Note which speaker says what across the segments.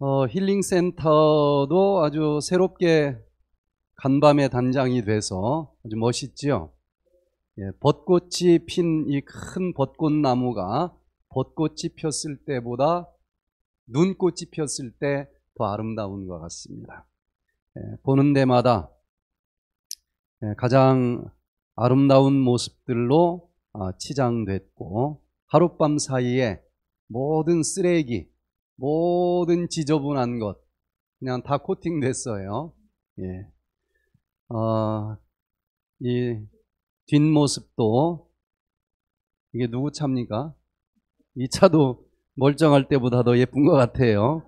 Speaker 1: 어, 힐링센터도 아주 새롭게 간밤에 단장이 돼서 아주 멋있지요. 예, 벚꽃이 핀 이 큰 벚꽃나무가 벚꽃이 폈을 때보다 눈꽃이 폈을 때 더 아름다운 것 같습니다. 예, 보는 데마다 예, 가장 아름다운 모습들로 아, 치장됐고 하룻밤 사이에 모든 쓰레기 모든 지저분한 것 그냥 다 코팅 됐어요. 예. 어, 이 뒷모습도 이게 누구 차입니까? 이 차도 멀쩡할 때보다 더 예쁜 것 같아요.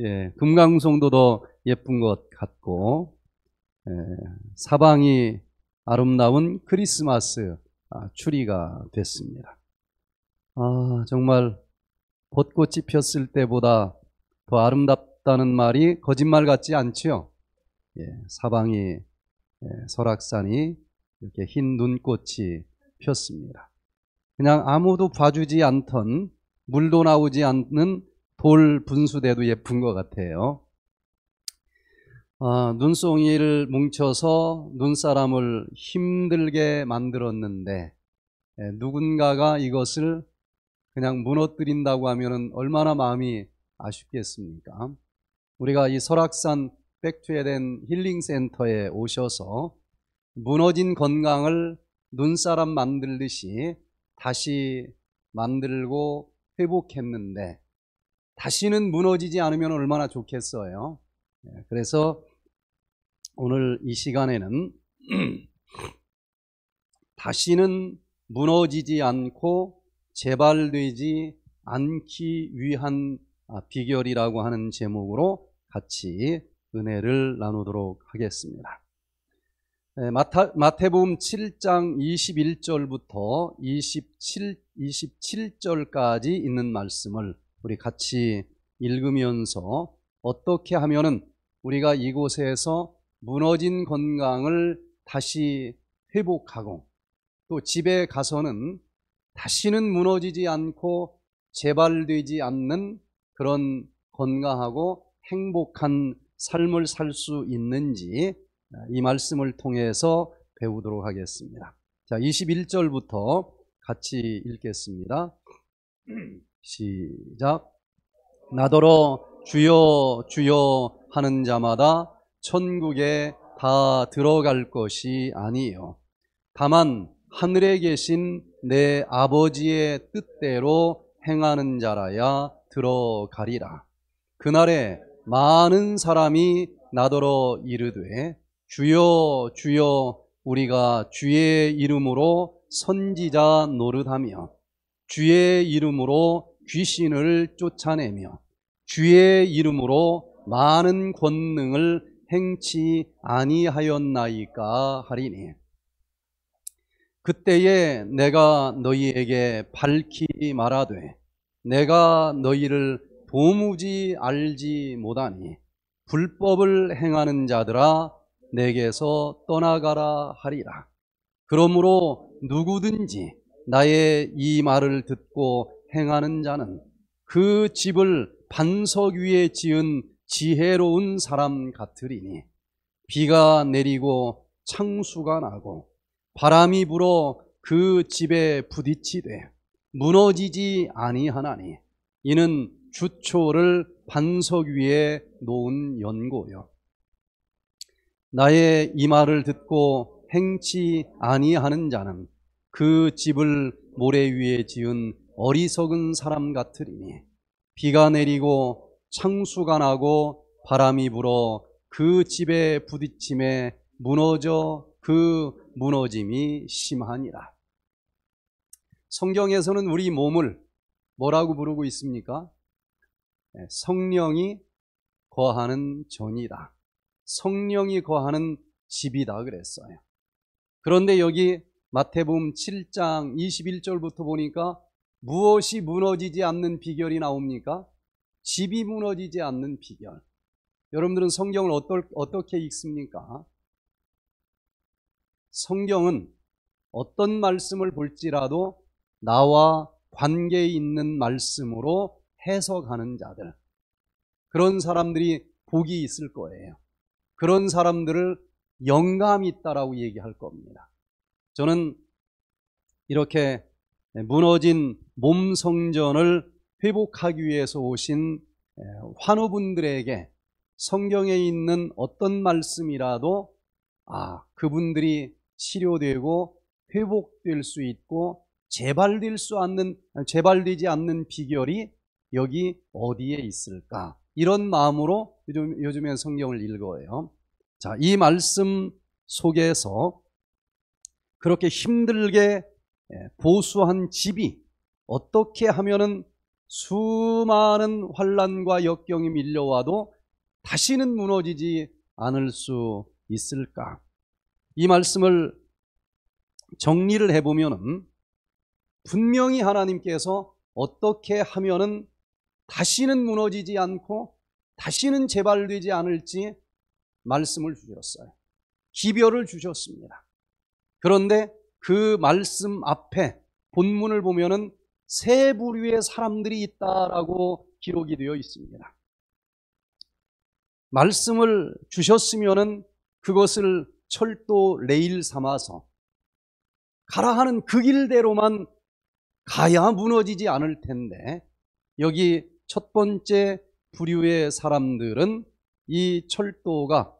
Speaker 1: 예, 금강송도 더 예쁜 것 같고 예, 사방이 아름다운 크리스마스 아, 추리가 됐습니다. 아 정말 벚꽃이 폈을 때보다 더 아름답다는 말이 거짓말 같지 않지요. 예, 사방이 예, 설악산이 이렇게 흰 눈꽃이 폈습니다. 그냥 아무도 봐주지 않던 물도 나오지 않는 돌 분수대도 예쁜 것 같아요. 아, 눈송이를 뭉쳐서 눈사람을 힘들게 만들었는데 예, 누군가가 이것을 그냥 무너뜨린다고 하면 얼마나 마음이 아쉽겠습니까? 우리가 이 설악산 백투에 된 힐링센터에 오셔서 무너진 건강을 눈사람 만들듯이 다시 만들고 회복했는데 다시는 무너지지 않으면 얼마나 좋겠어요. 예, 그래서 오늘 이 시간에는 다시는 무너지지 않고 재발되지 않기 위한 아, 비결이라고 하는 제목으로 같이 은혜를 나누도록 하겠습니다. 마태, 복음 7장 21절부터 27, 27절까지 있는 말씀을 우리 같이 읽으면서 어떻게 하면은 우리가 이곳에서 무너진 건강을 다시 회복하고 또 집에 가서는 다시는 무너지지 않고 재발되지 않는 그런 건강하고 행복한 삶을 살 수 있는지 아, 이 말씀을 통해서 배우도록 하겠습니다. 자, 21절부터 같이 읽겠습니다. 시작. 나더러 주여 주여 하는 자마다 천국에 다 들어갈 것이 아니요. 다만 하늘에 계신 내 아버지의 뜻대로 행하는 자라야 들어가리라. 그날에 많은 사람이 나더러 이르되 주여 주여 우리가 주의 이름으로 선지자 노릇하며 주의 이름으로 귀신을 쫓아내며 주의 이름으로 많은 권능을 행치 아니하였나이까 하리니 그때에 내가 너희에게 밝히 말하되 내가 너희를 도무지 알지 못하니 불법을 행하는 자들아 내게서 떠나가라 하리라. 그러므로 누구든지 나의 이 말을 듣고 행하는 자는 그 집을 반석 위에 지은 지혜로운 사람 같으리니 비가 내리고 창수가 나고 바람이 불어 그 집에 부딪히되 무너지지 아니하나니 이는 주초를 반석 위에 놓은 연고요 나의 이 말을 듣고 행치 아니하는 자는 그 집을 모래 위에 지은 어리석은 사람 같으리니 비가 내리고 창수가 나고 바람이 불어 그 집에 부딪침에 무너져 그 무너짐이 심하니라. 성경에서는 우리 몸을 뭐라고 부르고 있습니까? 예, 성령이 거하는 전이다 성령이 거하는 집이다 그랬어요. 그런데 여기 마태복음 7장 21절부터 보니까 무엇이 무너지지 않는 비결이 나옵니까? 집이 무너지지 않는 비결. 여러분들은 성경을 어떨, 어떻게 읽습니까? 성경은 어떤 말씀을 볼지라도 나와 관계 있는 말씀으로 해석하는 자들. 그런 사람들이 복이 있을 거예요. 그런 사람들을 영감이 있다라고 얘기할 겁니다. 저는 이렇게 무너진 몸 성전을 회복하기 위해서 오신 환우분들에게 성경에 있는 어떤 말씀이라도 아, 그분들이 치료되고 회복될 수 있고 재발될 수 않는 재발되지 않는 비결이 여기 어디에 있을까? 이런 마음으로 요즘 요즘엔 성경을 읽어요. 자, 이 말씀 속에서 그렇게 힘들게 예, 보수한 집이 어떻게 하면은 수많은 환란과 역경이 밀려와도 다시는 무너지지 않을 수 있을까? 이 말씀을 정리를 해보면 분명히 하나님께서 어떻게 하면은 다시는 무너지지 않고 다시는 재발되지 않을지 말씀을 주셨어요. 기별을 주셨습니다. 그런데 그 말씀 앞에 본문을 보면은 세 부류의 사람들이 있다라고 기록이 되어 있습니다. 말씀을 주셨으면은 그것을 철도 레일 삼아서 가라 하는 그 길대로만 가야 무너지지 않을 텐데 여기 첫 번째 부류의 사람들은 이 철도가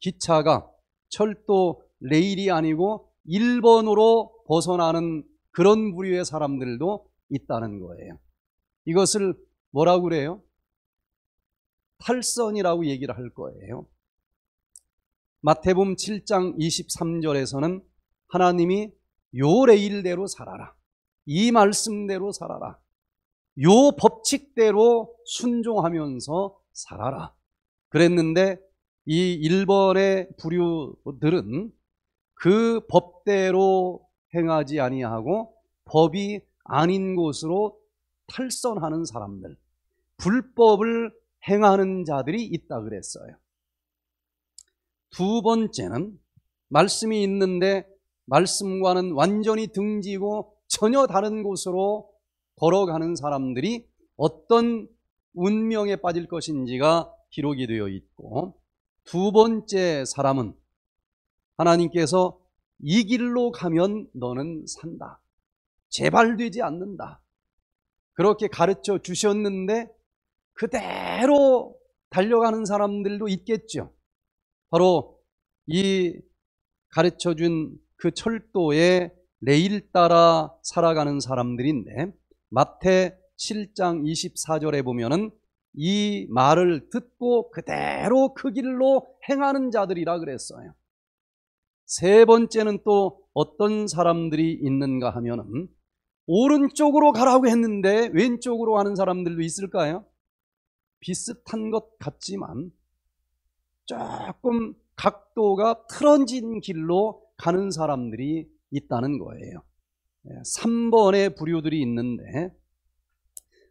Speaker 1: 기차가 철도 레일이 아니고 일본으로 벗어나는 그런 부류의 사람들도 있다는 거예요. 이것을 뭐라고 그래요? 탈선이라고 얘기를 할 거예요. 마태복음 7장 23절에서는 하나님이 요 레일대로 살아라. 이 말씀대로 살아라. 요 법칙대로 순종하면서 살아라. 그랬는데 이 일벌의 부류들은 그 법대로 행하지 아니하고 법이 아닌 곳으로 탈선하는 사람들, 불법을 행하는 자들이 있다 그랬어요. 두 번째는 말씀이 있는데 말씀과는 완전히 등지고 전혀 다른 곳으로 걸어가는 사람들이 어떤 운명에 빠질 것인지가 기록이 되어 있고 두 번째 사람은 하나님께서 이 길로 가면 너는 산다. 재발되지 않는다. 그렇게 가르쳐 주셨는데 그대로 달려가는 사람들도 있겠죠. 바로 이 가르쳐 준 그철도에 레일 따라 살아가는 사람들인데 마태 7장 24절에 보면은 이 말을 듣고 그대로 그 길로 행하는 자들이라 그랬어요. 세 번째는 또 어떤 사람들이 있는가 하면은 오른쪽으로 가라고 했는데 왼쪽으로 가는 사람들도 있을까요? 비슷한 것 같지만 조금 각도가 틀어진 길로 가는 사람들이 있다는 거예요. 3번의 예, 부류들이 있는데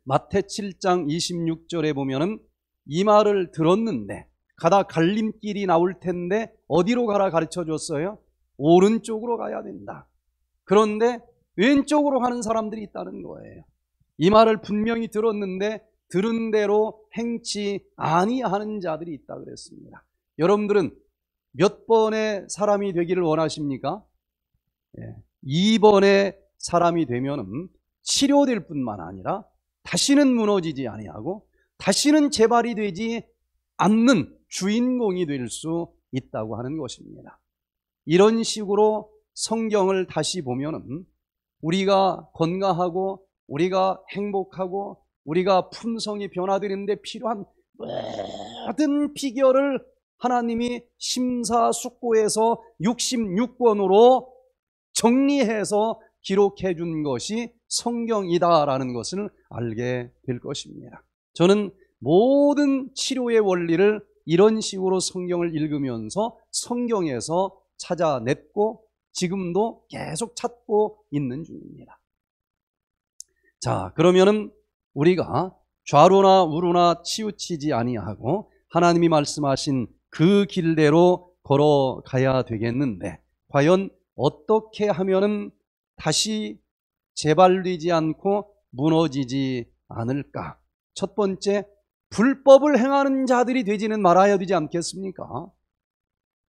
Speaker 1: 마태 7장 26절에 보면이 말을 들었는데 가다 갈림길이 나올 텐데 어디로 가라 가르쳐 줬어요? 오른쪽으로 가야 된다. 그런데 왼쪽으로 가는 사람들이 있다는 거예요. 이 말을 분명히 들었는데 들은 대로 행치 아니하는 자들이 있다 그랬습니다. 여러분들은 몇 번의 사람이 되기를 원하십니까? 예, 2번의 사람이 되면 치료될 뿐만 아니라 다시는 무너지지 아니하고 다시는 재발이 되지 않는 주인공이 될 수 있다고 하는 것입니다. 이런 식으로 성경을 다시 보면 우리가 건강하고 우리가 행복하고 우리가 품성이 변화되는데 필요한 모든 피결을 하나님이 심사숙고해서 66권으로 정리해서 기록해 준 것이 성경이다라는 것을 알게 될 것입니다. 저는 모든 치료의 원리를 이런 식으로 성경을 읽으면서 성경에서 찾아냈고 지금도 계속 찾고 있는 중입니다. 자, 그러면은 우리가 좌로나 우로나 치우치지 아니하고 하나님이 말씀하신 그 길대로 걸어가야 되겠는데 과연 어떻게 하면은 다시 재발되지 않고 무너지지 않을까? 첫 번째, 불법을 행하는 자들이 되지는 말아야 되지 않겠습니까?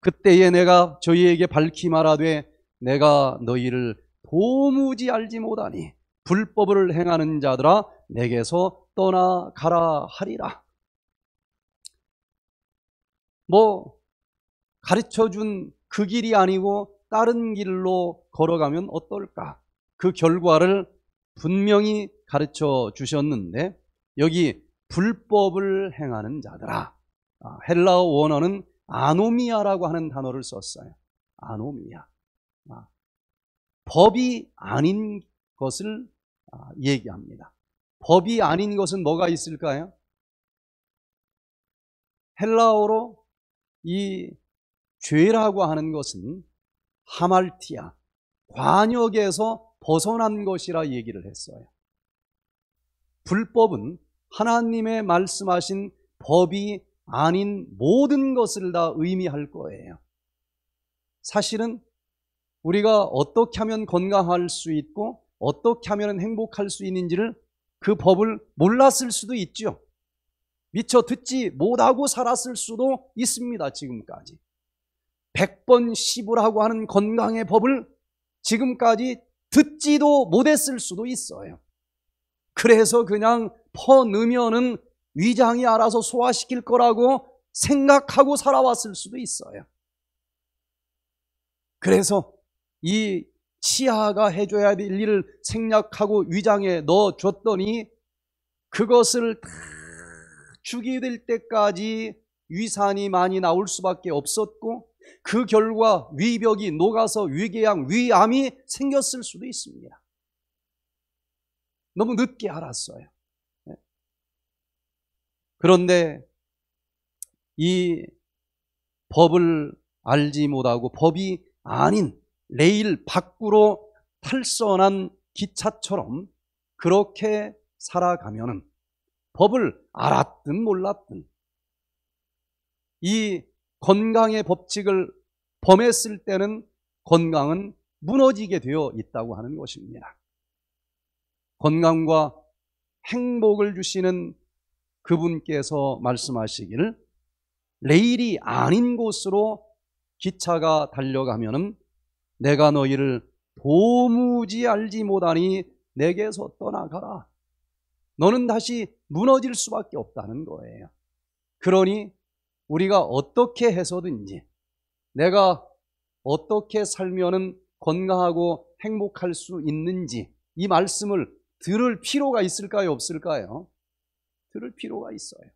Speaker 1: 그때에 내가 저희에게 밝히 말하되 내가 너희를 도무지 알지 못하니 불법을 행하는 자들아 내게서 떠나가라 하리라. 뭐 가르쳐 준 그 길이 아니고 다른 길로 걸어가면 어떨까? 그 결과를 분명히 가르쳐 주셨는데 여기 불법을 행하는 자들아 아, 헬라어 원어는 아노미아라고 하는 단어를 썼어요. 아노미아. 아, 법이 아닌 것을 아, 얘기합니다. 법이 아닌 것은 뭐가 있을까요? 헬라어로 이 죄라고 하는 것은 하말티아, 관역에서 벗어난 것이라 얘기를 했어요. 불법은 하나님의 말씀하신 법이 아닌 모든 것을 다 의미할 거예요. 사실은 우리가 어떻게 하면 건강할 수 있고 어떻게 하면 행복할 수 있는지를 그 법을 몰랐을 수도 있죠. 미처 듣지 못하고 살았을 수도 있습니다. 지금까지. 100번 씹으라고 하는 건강의 법을 지금까지 듣지도 못했을 수도 있어요. 그래서 그냥 퍼넣으면 위장이 알아서 소화시킬 거라고 생각하고 살아왔을 수도 있어요. 그래서 이 치아가 해줘야 될 일을 생략하고 위장에 넣어줬더니 그것을 다 죽이될 때까지 위산이 많이 나올 수밖에 없었고 그 결과 위벽이 녹아서 위궤양, 위암이 생겼을 수도 있습니다. 너무 늦게 알았어요. 예. 그런데 이 법을 알지 못하고 법이 아닌 레일 밖으로 탈선한 기차처럼 그렇게 살아가면은 법을 알았든 몰랐든 이 건강의 법칙을 범했을 때는 건강은 무너지게 되어 있다고 하는 것입니다. 건강과 행복을 주시는 그분께서 말씀하시기를 레일이 아닌 곳으로 기차가 달려가면 내가 너희를 도무지 알지 못하니 내게서 떠나가라. 너는 다시 무너질 수밖에 없다는 거예요. 그러니 우리가 어떻게 해서든지 내가 어떻게 살면은 건강하고 행복할 수 있는지 이 말씀을 들을 필요가 있을까요? 없을까요? 들을 필요가 있어요.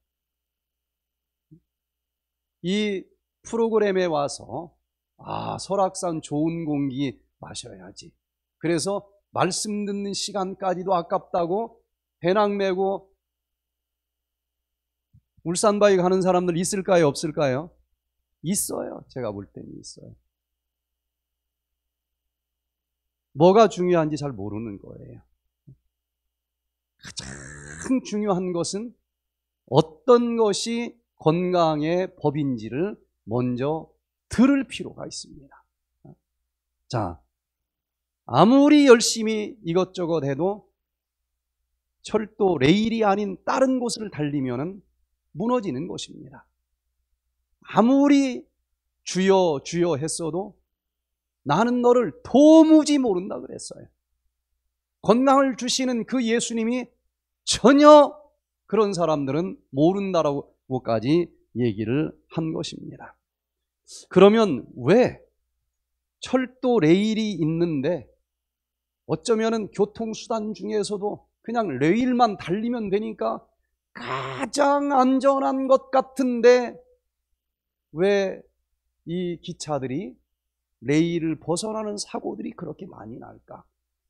Speaker 1: 이 프로그램에 와서 아, 설악산 좋은 공기 마셔야지. 그래서 말씀 듣는 시간까지도 아깝다고 배낭 메고 울산바위 가는 사람들 있을까요? 없을까요? 있어요. 제가 볼 때는 있어요. 뭐가 중요한지 잘 모르는 거예요. 가장 중요한 것은 어떤 것이 건강의 법인지를 먼저 들을 필요가 있습니다. 자, 아무리 열심히 이것저것 해도 철도 레일이 아닌 다른 곳을 달리면 무너지는 것입니다. 아무리 주여 주여 했어도 나는 너를 도무지 모른다 그랬어요. 건강을 주시는 그 예수님이 전혀 그런 사람들은 모른다라고까지 얘기를 한 것입니다. 그러면 왜 철도 레일이 있는데 어쩌면 교통수단 중에서도 그냥 레일만 달리면 되니까 가장 안전한 것 같은데 왜 이 기차들이 레일을 벗어나는 사고들이 그렇게 많이 날까?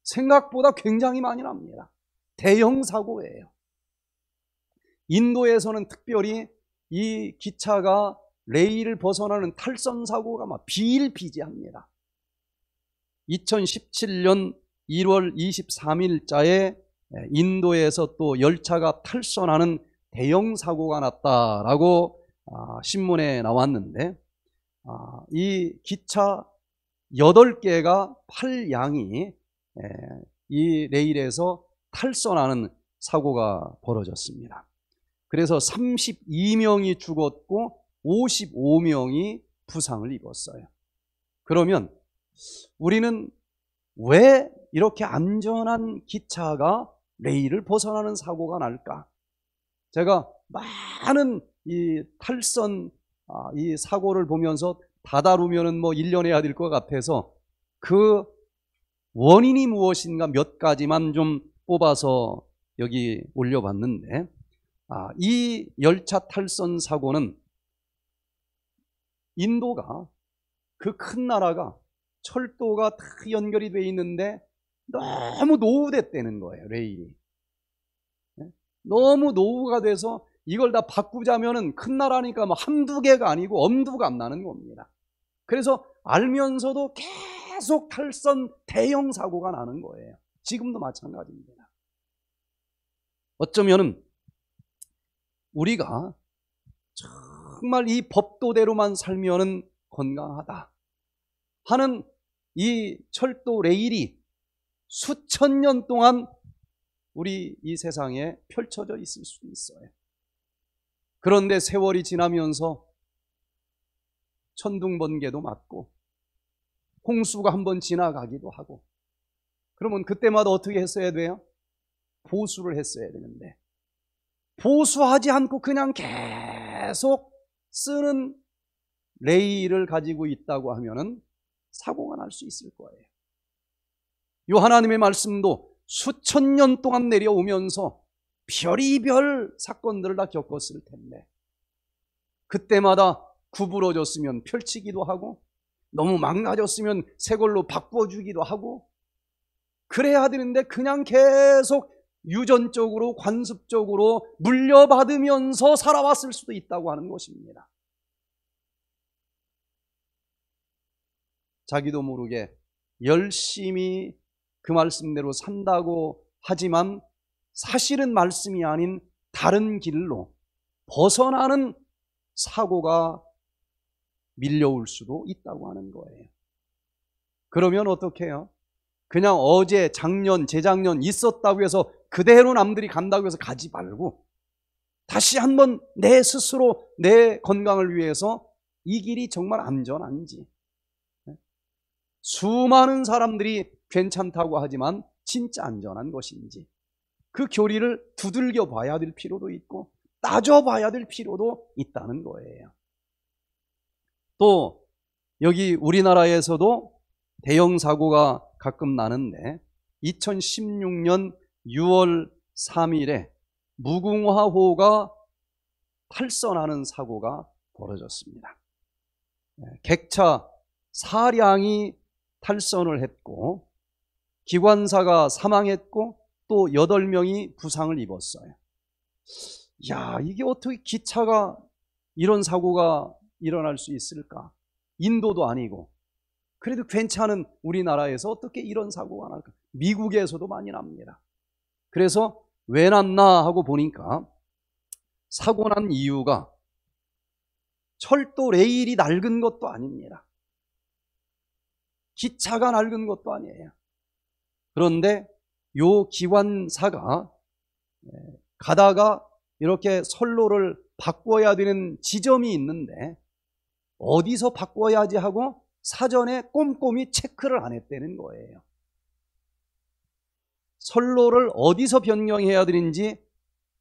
Speaker 1: 생각보다 굉장히 많이 납니다. 대형 사고예요. 인도에서는 특별히 이 기차가 레일을 벗어나는 탈선 사고가 막 비일비재합니다. 2017년 1월 23일자에 예, 인도에서 또 열차가 탈선하는 대형 사고가 났다라고 아, 신문에 나왔는데 아, 이 기차 8개가 8양이 예, 이 레일에서 탈선하는 사고가 벌어졌습니다. 그래서 32명이 죽었고 55명이 부상을 입었어요. 그러면 우리는 왜 이렇게 안전한 기차가 레일을 벗어나는 사고가 날까? 제가 많은 이 탈선 아, 이 사고를 보면서 다다르면뭐 1년 해야 될 것 같아서 그 원인이 무엇인가 몇 가지만 좀 뽑아서 여기 올려봤는데 아, 이 열차 탈선 사고는 인도가 그 큰 나라가 철도가 다 연결이 돼 있는데 너무 노후됐다는 거예요 레일이 예? 너무 노후가 돼서 이걸 다 바꾸자면은 큰 나라니까 뭐 한두 개가 아니고 엄두가 안 나는 겁니다 그래서 알면서도 계속 탈선 대형 사고가 나는 거예요 지금도 마찬가지입니다 어쩌면은 우리가 정말 이 법도대로만 살면은 건강하다 하는 이 철도 레일이 수천 년 동안 우리 이 세상에 펼쳐져 있을 수 있어요. 그런데 세월이 지나면서 천둥번개도 맞고 홍수가 한 번 지나가기도 하고 그러면 그때마다 어떻게 했어야 돼요? 보수를 했어야 되는데 보수하지 않고 그냥 계속 쓰는 레일을 가지고 있다고 하면은 사고가 날 수 있을 거예요. 요 하나님의 말씀도 수천 년 동안 내려오면서 별이별 사건들을 다 겪었을 텐데 그때마다 구부러졌으면 펼치기도 하고 너무 망가졌으면 새 걸로 바꿔주기도 하고 그래야 되는데 그냥 계속 유전적으로 관습적으로 물려받으면서 살아왔을 수도 있다고 하는 것입니다. 자기도 모르게 열심히 그 말씀대로 산다고 하지만 사실은 말씀이 아닌 다른 길로 벗어나는 사고가 밀려올 수도 있다고 하는 거예요. 그러면 어떻 해요? 그냥 어제, 작년, 재작년 있었다고 해서 그대로 남들이 간다고 해서 가지 말고 다시 한번 내 스스로 내 건강을 위해서 이 길이 정말 안전한지 네? 수많은 사람들이 괜찮다고 하지만 진짜 안전한 것인지 그 교리를 두들겨 봐야 될 필요도 있고 따져봐야 될 필요도 있다는 거예요. 또 여기 우리나라에서도 대형 사고가 가끔 나는데 2016년 6월 3일에 무궁화호가 탈선하는 사고가 벌어졌습니다. 예, 객차 4량이 탈선을 했고 기관사가 사망했고 또 8명이 부상을 입었어요. 야, 이게 어떻게 기차가 이런 사고가 일어날 수 있을까? 인도도 아니고. 그래도 괜찮은 우리나라에서 어떻게 이런 사고가 날까? 미국에서도 많이 납니다. 그래서 왜 났나 하고 보니까 사고 난 이유가 철도 레일이 낡은 것도 아닙니다. 기차가 낡은 것도 아니에요. 그런데 요 기관사가 예, 가다가 이렇게 선로를 바꿔야 되는 지점이 있는데 어디서 바꿔야지 하고 사전에 꼼꼼히 체크를 안 했다는 거예요. 선로를 어디서 변경해야 되는지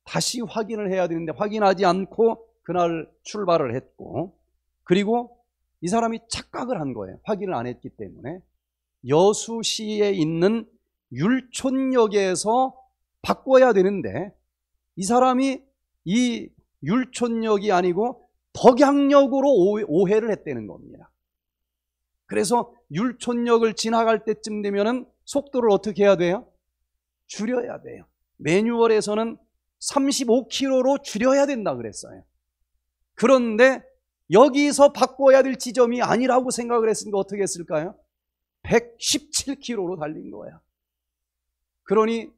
Speaker 1: 다시 확인을 해야 되는데 확인하지 않고 그날 출발을 했고 그리고 이 사람이 착각을 한 거예요. 확인을 안 했기 때문에 여수시에 있는 율촌역에서 바꿔야 되는데 이 사람이 이 율촌역이 아니고 덕양역으로 오해를 했다는 겁니다. 그래서 율촌역을 지나갈 때쯤 되면은 속도를 어떻게 해야 돼요? 줄여야 돼요. 매뉴얼에서는 35km로 줄여야 된다 그랬어요. 그런데 여기서 바꿔야 될 지점이 아니라고 생각을 했으니까 어떻게 했을까요? 117km로 달린 거예요. 그러니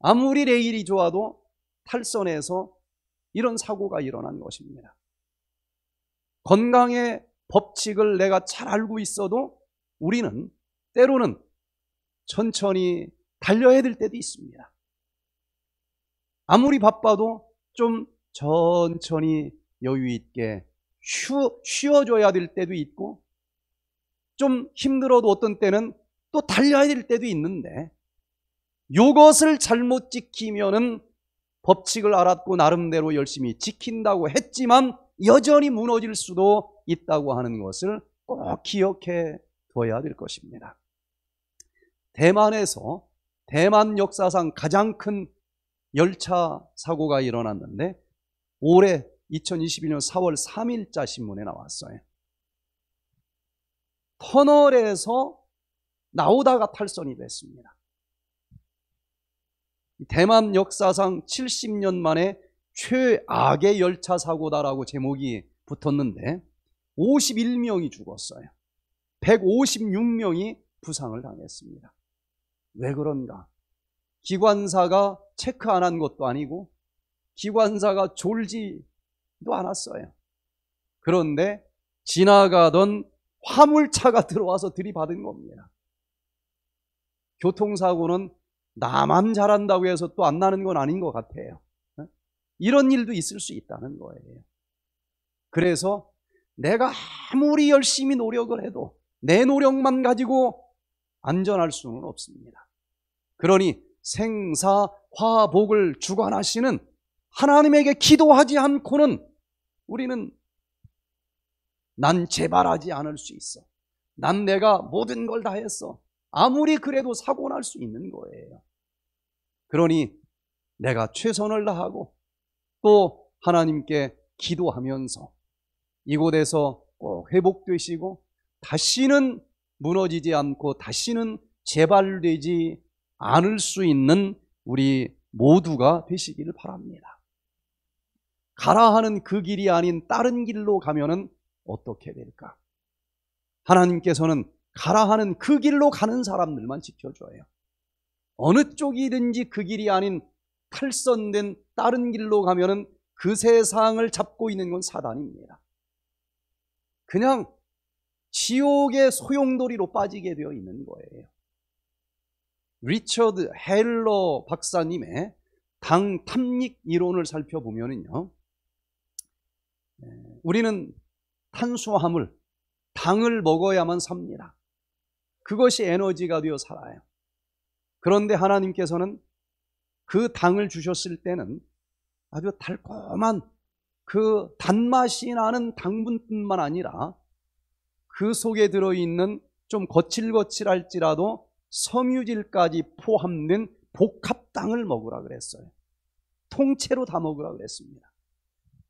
Speaker 1: 아무리 레일이 좋아도 탈선에서 이런 사고가 일어난 것입니다. 건강의 법칙을 내가 잘 알고 있어도 우리는 때로는 천천히 달려야 될 때도 있습니다. 아무리 바빠도 좀 천천히 여유 있게 쉬어줘야 될 때도 있고 좀 힘들어도 어떤 때는 또 달려야 될 때도 있는데 이것을 잘못 지키면은 법칙을 알았고 나름대로 열심히 지킨다고 했지만 여전히 무너질 수도 있다고 하는 것을 꼭 기억해 둬야 될 것입니다. 대만에서 대만 역사상 가장 큰 열차 사고가 일어났는데 올해 2021년 4월 3일자 신문에 나왔어요. 터널에서 나오다가 탈선이 됐습니다. 대만 역사상 70년 만에 최악의 열차 사고다라고 제목이 붙었는데 51명이 죽었어요. 156명이 부상을 당했습니다. 왜 그런가? 기관사가 체크 안 한 것도 아니고 기관사가 졸지도 않았어요. 그런데 지나가던 화물차가 들어와서 들이받은 겁니다. 교통사고는 나만 잘한다고 해서 또 안 나는 건 아닌 것 같아요. 이런 일도 있을 수 있다는 거예요. 그래서 내가 아무리 열심히 노력을 해도 내 노력만 가지고 안전할 수는 없습니다. 그러니 생사 화복을 주관하시는 하나님에게 기도하지 않고는 우리는 난 재발하지 않을 수 있어. 난 내가 모든 걸 다 했어. 아무리 그래도 사고 날 수 있는 거예요. 그러니 내가 최선을 다하고 또 하나님께 기도하면서 이곳에서 꼭 회복되시고 다시는 무너지지 않고 다시는 재발되지 않을 수 있는 우리 모두가 되시기를 바랍니다. 가라 하는 그 길이 아닌 다른 길로 가면은 어떻게 될까? 하나님께서는 가라 하는 그 길로 가는 사람들만 지켜줘요. 어느 쪽이든지 그 길이 아닌 탈선된 다른 길로 가면은 그 세상을 잡고 있는 건 사단입니다. 그냥 지옥의 소용돌이로 빠지게 되어 있는 거예요. 리처드 헬러 박사님의 당 탐닉 이론을 살펴보면요 우리는 탄수화물, 당을 먹어야만 삽니다. 그것이 에너지가 되어 살아요. 그런데 하나님께서는 그 당을 주셨을 때는 아주 달콤한 그 단맛이 나는 당분뿐만 아니라 그 속에 들어있는 좀 거칠거칠할지라도 섬유질까지 포함된 복합당을 먹으라 그랬어요. 통째로 다 먹으라 그랬습니다.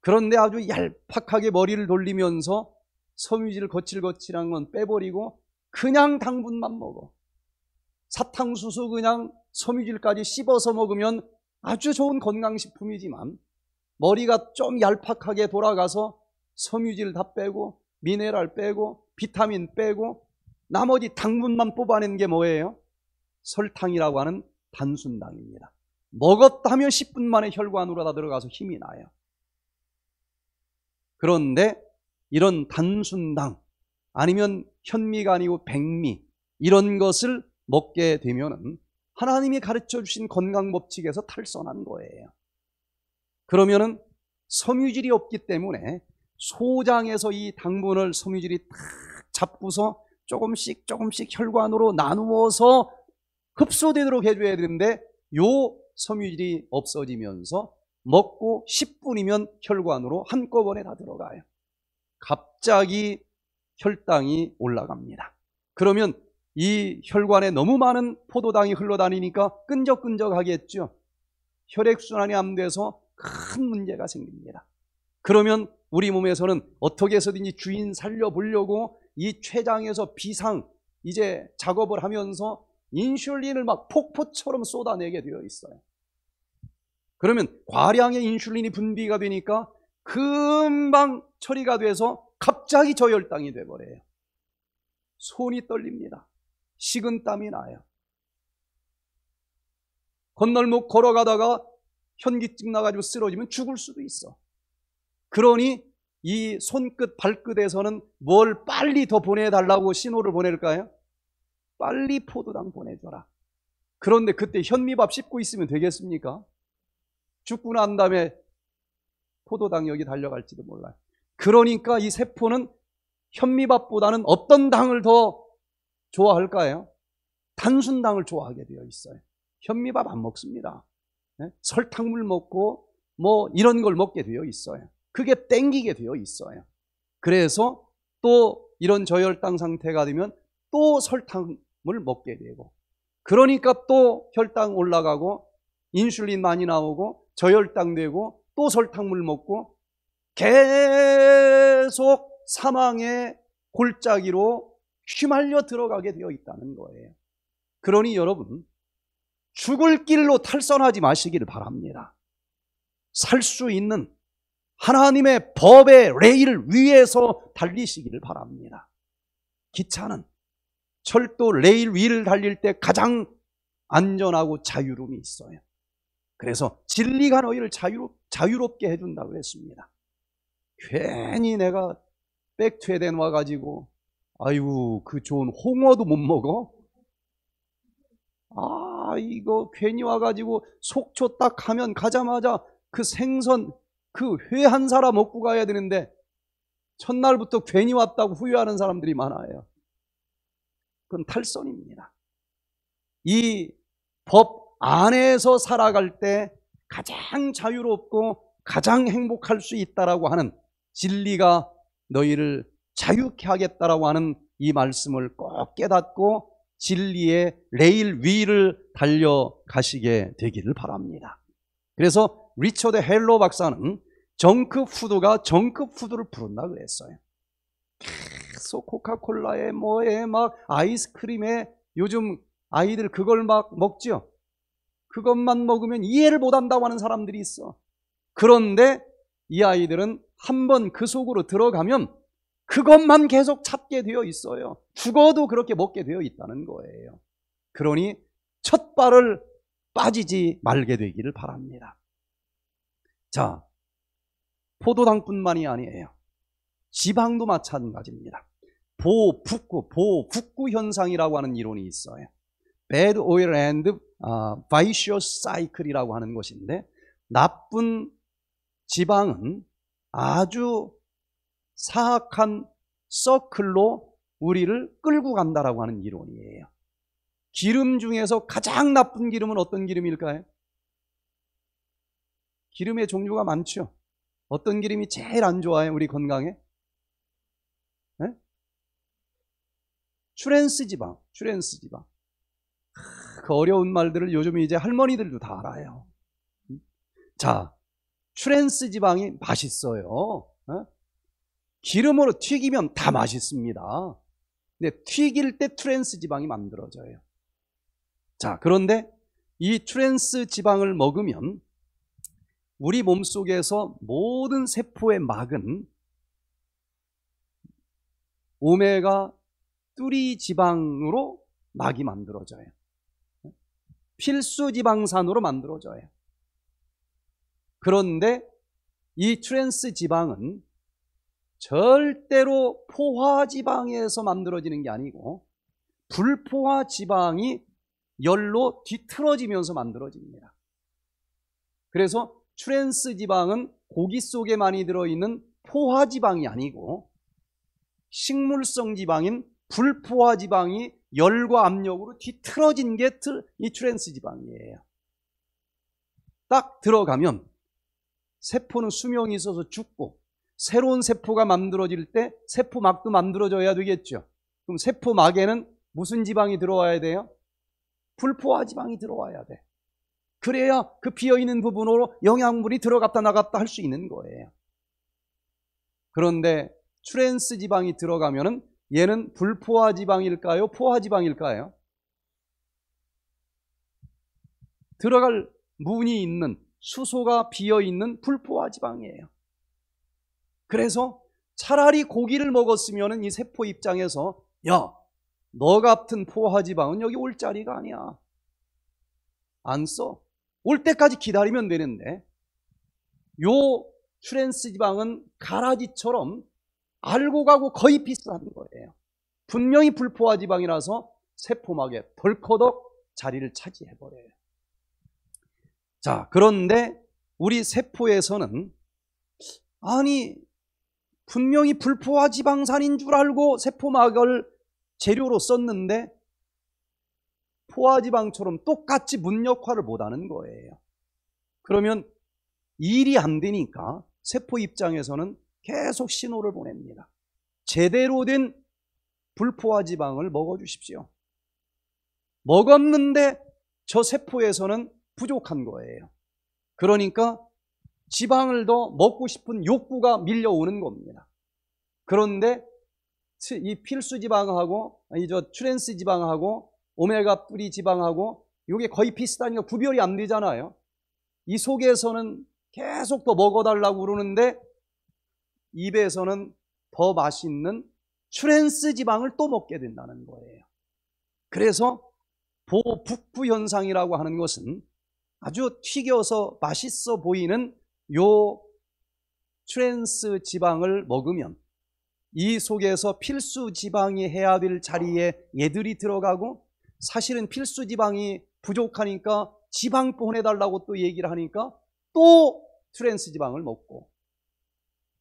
Speaker 1: 그런데 아주 얄팍하게 머리를 돌리면서 섬유질 거칠거칠한 건 빼버리고 그냥 당분만 먹어. 사탕수수 그냥 섬유질까지 씹어서 먹으면 아주 좋은 건강식품이지만 머리가 좀 얄팍하게 돌아가서 섬유질 다 빼고 미네랄 빼고 비타민 빼고 나머지 당분만 뽑아낸 게 뭐예요? 설탕이라고 하는 단순당입니다. 먹었다면 10분 만에 혈관으로 다 들어가서 힘이 나요. 그런데 이런 단순당, 아니면 현미가 아니고 백미 이런 것을 먹게 되면은 하나님이 가르쳐 주신 건강 법칙에서 탈선한 거예요. 그러면은 섬유질이 없기 때문에 소장에서 이 당분을 섬유질이 탁 잡고서 조금씩 조금씩 혈관으로 나누어서 흡수되도록 해줘야 되는데 요 섬유질이 없어지면서 먹고 10분이면 혈관으로 한꺼번에 다 들어가요. 갑자기 혈당이 올라갑니다. 그러면 이 혈관에 너무 많은 포도당이 흘러다니니까 끈적끈적하겠죠. 혈액순환이 안 돼서 큰 문제가 생깁니다. 그러면 우리 몸에서는 어떻게 해서든지 주인 살려보려고 이 췌장에서 비상 이제 작업을 하면서 인슐린을 막 폭포처럼 쏟아내게 되어 있어요. 그러면 과량의 인슐린이 분비가 되니까 금방 처리가 돼서 갑자기 저혈당이 돼버려요. 손이 떨립니다. 식은 땀이 나요. 건널목 걸어가다가 현기증 나가지고 쓰러지면 죽을 수도 있어. 그러니 이 손끝 발끝에서는 뭘 빨리 더 보내달라고 신호를 보낼까요? 빨리 포도당 보내줘라. 그런데 그때 현미밥 씹고 있으면 되겠습니까? 죽고 난 다음에 포도당 여기 달려갈지도 몰라요. 그러니까 이 세포는 현미밥보다는 어떤 당을 더 좋아할까요? 단순 당을 좋아하게 되어 있어요. 현미밥 안 먹습니다. 네? 설탕물 먹고 뭐 이런 걸 먹게 되어 있어요. 그게 땡기게 되어 있어요. 그래서 또 이런 저혈당 상태가 되면 또설탕물 먹게 되고 그러니까 또 혈당 올라가고 인슐린 많이 나오고 저혈당 되고 또 설탕물 먹고 계속 사망의 골짜기로 휘말려 들어가게 되어 있다는 거예요. 그러니 여러분, 죽을 길로 탈선하지 마시기를 바랍니다. 살 수 있는 하나님의 법의 레일 위에서 달리시기를 바랍니다. 기차는 철도 레일 위를 달릴 때 가장 안전하고 자유로움이 있어요. 그래서 진리가 너희를 자유롭, 게 해준다고 했습니다. 괜히 내가 백트에덴 와가지고 아유그 좋은 홍어도 못 먹어? 아 이거 괜히 와가지고 속초 딱 가면 가자마자 그 생선 그 회 한 사람 먹고 가야 되는데 첫날부터 괜히 왔다고 후회하는 사람들이 많아요. 그건 탈선입니다. 이 법 안에서 살아갈 때 가장 자유롭고 가장 행복할 수 있다라고 하는 진리가 너희를 자유케 하겠다라고 하는 이 말씀을 꼭 깨닫고 진리의 레일 위를 달려가시게 되기를 바랍니다. 그래서 리처드 헬로 박사는 정크푸드가 정크푸드를 부른다 그랬어요. 계속 코카콜라에 뭐에 막 아이스크림에 요즘 아이들 그걸 막 먹죠. 그것만 먹으면 이해를 못한다고 하는 사람들이 있어. 그런데 이 아이들은 한번 그 속으로 들어가면 그것만 계속 찾게 되어 있어요. 죽어도 그렇게 먹게 되어 있다는 거예요. 그러니 첫 발을 빠지지 말게 되기를 바랍니다. 자, 포도당뿐만이 아니에요. 지방도 마찬가지입니다. 보북구, 보북구 현상이라고 하는 이론이 있어요. bad oil and 아, vicious cycle이라고 하는 것인데 나쁜 지방은 아주 사악한 서클로 우리를 끌고 간다라고 하는 이론이에요. 기름 중에서 가장 나쁜 기름은 어떤 기름일까요? 기름의 종류가 많죠. 어떤 기름이 제일 안 좋아요, 우리 건강에? 네? 예? 추렌스 지방, 추렌스 지방. 그 어려운 말들을 요즘 이제 할머니들도 다 알아요. 자, 트랜스 지방이 맛있어요. 어? 기름으로 튀기면 다 맛있습니다. 근데 튀길 때 트랜스 지방이 만들어져요. 자, 그런데 이 트랜스 지방을 먹으면 우리 몸속에서 모든 세포의 막은 오메가 뚜리 지방으로 막이 만들어져요. 필수 지방산으로 만들어져요. 그런데 이 트랜스 지방은 절대로 포화 지방에서 만들어지는 게 아니고 불포화 지방이 열로 뒤틀어지면서 만들어집니다. 그래서 트랜스 지방은 고기 속에 많이 들어있는 포화 지방이 아니고 식물성 지방인 불포화 지방이 열과 압력으로 뒤틀어진 게 이 트랜스 지방이에요. 딱 들어가면 세포는 수명이 있어서 죽고 새로운 세포가 만들어질 때 세포막도 만들어져야 되겠죠. 그럼 세포막에는 무슨 지방이 들어와야 돼요? 불포화 지방이 들어와야 돼. 그래야 그 비어있는 부분으로 영양물이 들어갔다 나갔다 할 수 있는 거예요. 그런데 트랜스 지방이 들어가면 얘는 불포화 지방일까요? 포화 지방일까요? 들어갈 문이 있는 수소가 비어 있는 불포화 지방이에요. 그래서 차라리 고기를 먹었으면 이 세포 입장에서 야, 너 같은 포화 지방은 여기 올 자리가 아니야. 안 써. 올 때까지 기다리면 되는데 요 트랜스 지방은 가라지처럼 알고 가고 거의 비슷한 거예요. 분명히 불포화 지방이라서 세포막에 덜커덕 자리를 차지해버려요. 자, 그런데 우리 세포에서는 아니 분명히 불포화 지방산인 줄 알고 세포막을 재료로 썼는데 포화지방처럼 똑같이 문 역할을 못하는 거예요. 그러면 일이 안 되니까 세포 입장에서는 계속 신호를 보냅니다. 제대로 된 불포화지방을 먹어주십시오. 먹었는데 저 세포에서는 부족한 거예요. 그러니까 지방을 더 먹고 싶은 욕구가 밀려오는 겁니다. 그런데 이 필수 지방하고 이 저 트랜스 지방하고 오메가 뿌리 지방하고 이게 거의 비슷하니까 구별이 안 되잖아요. 이 속에서는 계속 더 먹어달라고 그러는데 입에서는 더 맛있는 트랜스 지방을 또 먹게 된다는 거예요. 그래서 보북부 현상이라고 하는 것은 아주 튀겨서 맛있어 보이는 요 트랜스 지방을 먹으면 이 속에서 필수 지방이 해야 될 자리에 얘들이 들어가고 사실은 필수 지방이 부족하니까 지방 보내달라고 또 얘기를 하니까 또 트랜스 지방을 먹고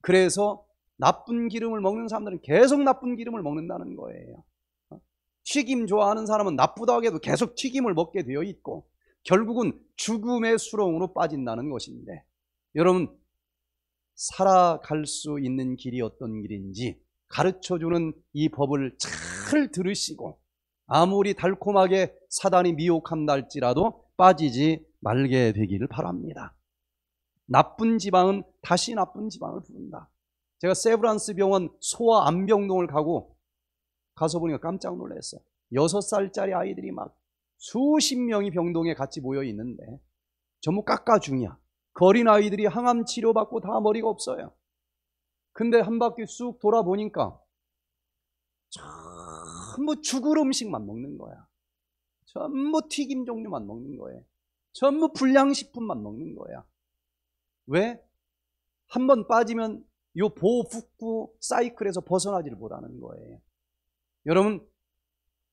Speaker 1: 그래서 나쁜 기름을 먹는 사람들은 계속 나쁜 기름을 먹는다는 거예요 어? 튀김 좋아하는 사람은 나쁘다고 해도 계속 튀김을 먹게 되어 있고 결국은 죽음의 수렁으로 빠진다는 것인데 여러분 살아갈 수 있는 길이 어떤 길인지 가르쳐주는 이 법을 잘 들으시고 아무리 달콤하게 사단이 미혹한다 할지라도 빠지지 말게 되기를 바랍니다. 나쁜 지방은 다시 나쁜 지방을 부른다. 제가 세브란스 병원 소아 암병동을 가고 가서 보니까 깜짝 놀랐어요. 6 살짜리 아이들이 막 수십 명이 병동에 같이 모여 있는데 전부 깎아주냐. 거린 아이들이 항암 치료받고 다 머리가 없어요. 근데 한 바퀴 쑥 돌아보니까 전부 죽을 음식만 먹는 거야. 전부 튀김 종류만 먹는 거야 전부 불량식품만 먹는 거야. 왜? 한 번 빠지면 요 보호복구 사이클에서 벗어나지를 못하는 거예요. 여러분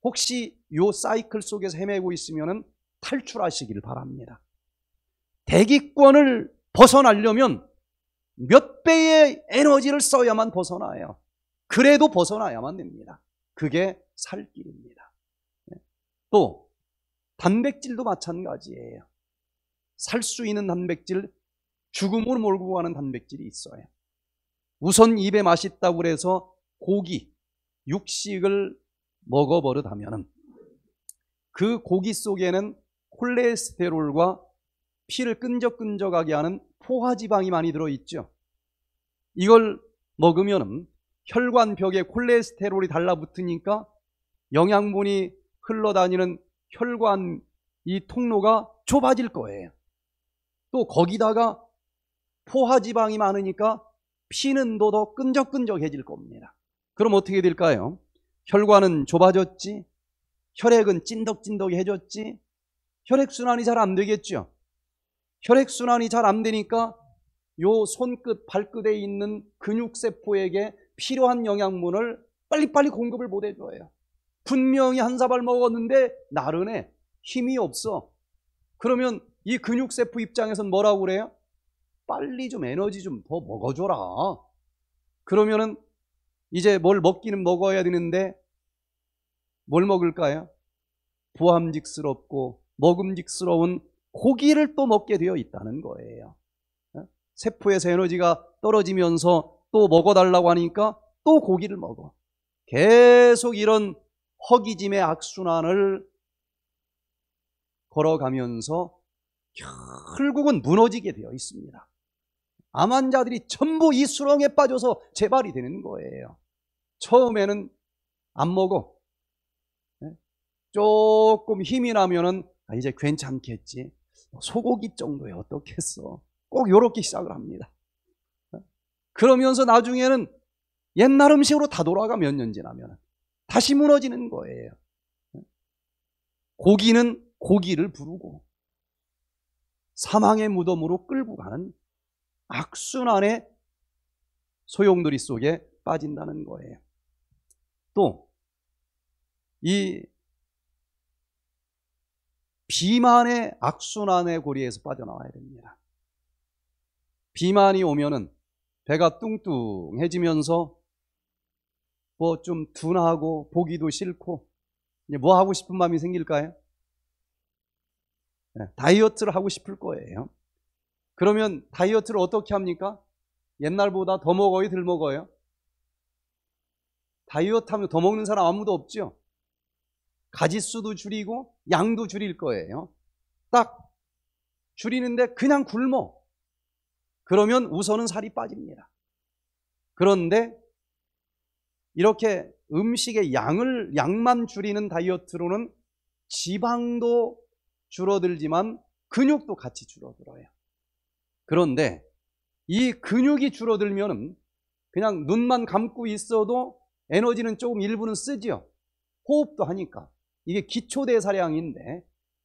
Speaker 1: 혹시 요 사이클 속에서 헤매고 있으면 탈출하시길 바랍니다. 대기권을 벗어나려면 몇 배의 에너지를 써야만 벗어나요. 그래도 벗어나야만 됩니다. 그게 살 길입니다. 예. 또 단백질도 마찬가지예요. 살 수 있는 단백질, 죽음을 몰고 가는 단백질이 있어요. 우선 입에 맛있다고 해서 고기, 육식을 먹어버릇하면 그 고기 속에는 콜레스테롤과 피를 끈적끈적하게 하는 포화지방이 많이 들어있죠. 이걸 먹으면 혈관벽에 콜레스테롤이 달라붙으니까 영양분이 흘러다니는 혈관 이 통로가 좁아질 거예요. 또 거기다가 포화지방이 많으니까 피는 더 끈적끈적해질 겁니다. 그럼 어떻게 될까요? 혈관은 좁아졌지, 혈액은 찐덕찐덕해졌지, 혈액순환이 잘 안 되겠죠. 혈액순환이 잘 안 되니까 요 손끝, 발끝에 있는 근육세포에게 필요한 영양분을 빨리빨리 공급을 못 해줘요. 분명히 한 사발 먹었는데 나른해. 힘이 없어. 그러면 이 근육세포 입장에선 뭐라고 그래요? 빨리 좀 에너지 좀 더 먹어줘라. 그러면은 이제 뭘 먹기는 먹어야 되는데 뭘 먹을까요? 부암직스럽고 먹음직스러운 고기를 또 먹게 되어 있다는 거예요. 어? 세포에서 에너지가 떨어지면서 또 먹어달라고 하니까 또 고기를 먹어. 계속 이런 허기짐의 악순환을 걸어가면서 결국은 무너지게 되어 있습니다. 암 환자들이 전부 이 수렁에 빠져서 재발이 되는 거예요. 처음에는 안 먹어. 네? 조금 힘이 나면은 아, 이제 괜찮겠지. 소고기 정도에 어떻겠어. 꼭 이렇게 시작을 합니다. 네? 그러면서 나중에는 옛날 음식으로 다 돌아가 몇 년 지나면 다시 무너지는 거예요. 네? 고기는 고기를 부르고 사망의 무덤으로 끌고 가는 악순환의 소용돌이 속에 빠진다는 거예요. 또, 이 비만의 악순환의 고리에서 빠져나와야 됩니다. 비만이 오면은 배가 뚱뚱해지면서 뭐 좀 둔하고 보기도 싫고 이제 뭐 하고 싶은 마음이 생길까요? 네, 다이어트를 하고 싶을 거예요. 그러면 다이어트를 어떻게 합니까? 옛날보다 더 먹어요, 덜 먹어요? 다이어트 하면 더 먹는 사람 아무도 없죠? 가짓수도 줄이고 양도 줄일 거예요. 딱 줄이는데 그냥 굶어. 그러면 우선은 살이 빠집니다. 그런데 이렇게 음식의 양을 양만 줄이는 다이어트로는 지방도 줄어들지만 근육도 같이 줄어들어요. 그런데 이 근육이 줄어들면 그냥 눈만 감고 있어도 에너지는 조금 일부는 쓰지요. 호흡도 하니까. 이게 기초대사량인데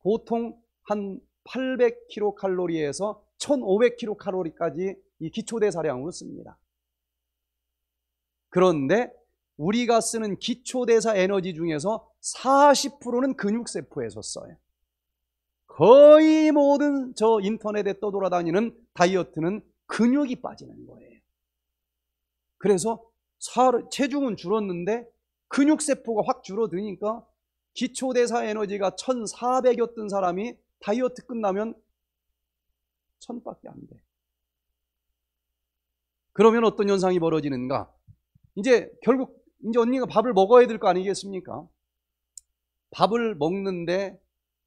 Speaker 1: 보통 한 800kcal에서 1500kcal까지 이 기초대사량으로 씁니다. 그런데 우리가 쓰는 기초대사 에너지 중에서 40%는 근육세포에서 써요. 거의 모든 저 인터넷에 떠돌아다니는 다이어트는 근육이 빠지는 거예요. 그래서 체중은 줄었는데 근육세포가 확 줄어드니까 기초대사 에너지가 1,400이었던 사람이 다이어트 끝나면 1,000밖에 안 돼. 그러면 어떤 현상이 벌어지는가? 이제 결국 이제 언니가 밥을 먹어야 될 거 아니겠습니까? 밥을 먹는데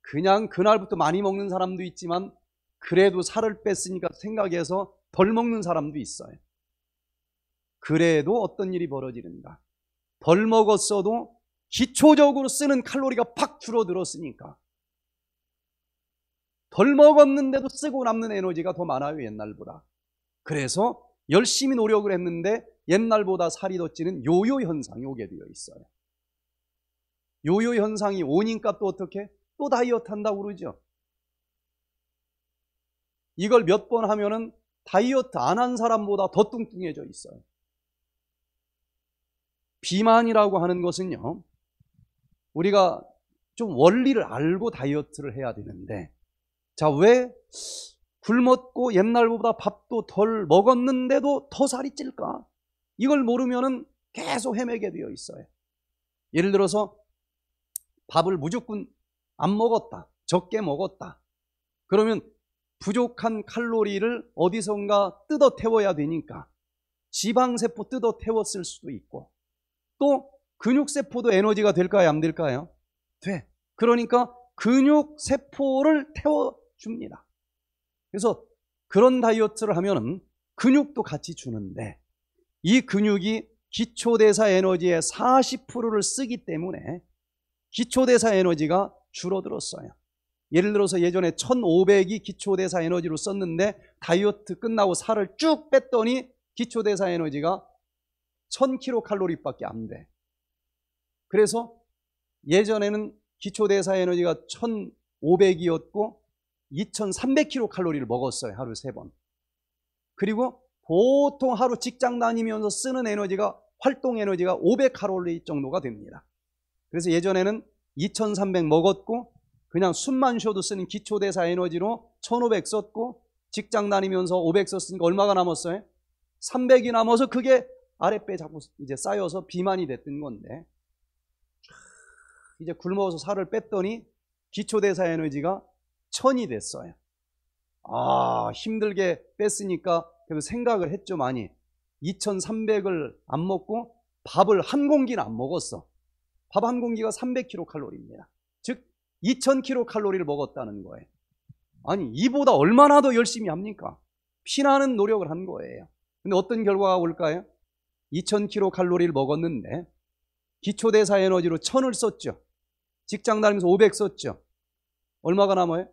Speaker 1: 그냥 그날부터 많이 먹는 사람도 있지만 그래도 살을 뺐으니까 생각해서 덜 먹는 사람도 있어요. 그래도 어떤 일이 벌어지는가? 덜 먹었어도 기초적으로 쓰는 칼로리가 팍 줄어들었으니까 덜 먹었는데도 쓰고 남는 에너지가 더 많아요 옛날보다 그래서 열심히 노력을 했는데 옛날보다 살이 더 찌는 요요 현상이 오게 되어 있어요 요요 현상이 오니까 또 어떻게 또 다이어트 한다고 그러죠. 이걸 몇 번 하면은 다이어트 안 한 사람보다 더 뚱뚱해져 있어요. 비만이라고 하는 것은요, 우리가 좀 원리를 알고 다이어트를 해야 되는데, 자, 왜 굶었고 옛날보다 밥도 덜 먹었는데도 더 살이 찔까? 이걸 모르면은 계속 헤매게 되어 있어요. 예를 들어서 밥을 무조건 안 먹었다. 적게 먹었다. 그러면 부족한 칼로리를 어디선가 뜯어 태워야 되니까 지방세포 뜯어 태웠을 수도 있고 또 근육세포도 에너지가 될까요? 안 될까요? 돼. 그러니까 근육세포를 태워줍니다. 그래서 그런 다이어트를 하면은 근육도 같이 주는데 이 근육이 기초대사 에너지의 40%를 쓰기 때문에 기초대사 에너지가 줄어들었어요. 예를 들어서 예전에 1500이 기초대사 에너지로 썼는데 다이어트 끝나고 살을 쭉 뺐더니 기초대사 에너지가 1000kcal밖에 안 돼. 그래서 예전에는 기초대사 에너지가 1500이었고 2300kcal를 먹었어요. 하루 세 번. 그리고 보통 하루 직장 다니면서 쓰는 에너지가 활동 에너지가 5 0 0 k c a l 정도가 됩니다. 그래서 예전에는 2,300 먹었고 그냥 숨만 쉬어도 쓰는 기초대사 에너지로 1,500 썼고 직장 다니면서 500 썼으니까 얼마가 남았어요? 300이 남아서 그게 아랫배 자꾸 이제 쌓여서 비만이 됐던 건데 이제 굶어서 살을 뺐더니 기초대사 에너지가 1000이 됐어요. 아 힘들게 뺐으니까 그러면 생각을 했죠 많이 2300을 안 먹고 밥을 한 공기는 안 먹었어 밥한 공기가 300kcal입니다. 즉 2000kcal를 먹었다는 거예요. 아니 이보다 얼마나 더 열심히 합니까? 피나는 노력을 한 거예요. 근데 어떤 결과가 올까요? 2000kcal를 먹었는데 기초대사 에너지로 1000을 썼죠. 직장 다니면서 500 썼죠. 얼마가 남아요?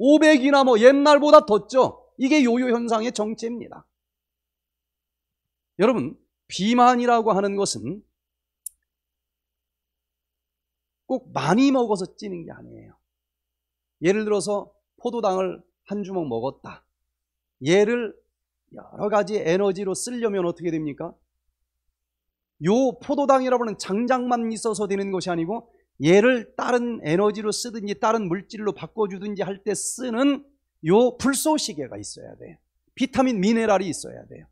Speaker 1: 500이나 뭐 옛날보다 덧죠. 이게 요요 현상의 정체입니다. 여러분, 비만이라고 하는 것은 꼭 많이 먹어서 찌는 게 아니에요. 예를 들어서 포도당을 한 주먹 먹었다. 얘를 여러 가지 에너지로 쓰려면 어떻게 됩니까? 요 포도당이라고 하는 장작만 있어서 되는 것이 아니고 얘를 다른 에너지로 쓰든지 다른 물질로 바꿔주든지 할 때 쓰는 요 불쏘시개가 있어야 돼요. 비타민 미네랄이 있어야 돼요.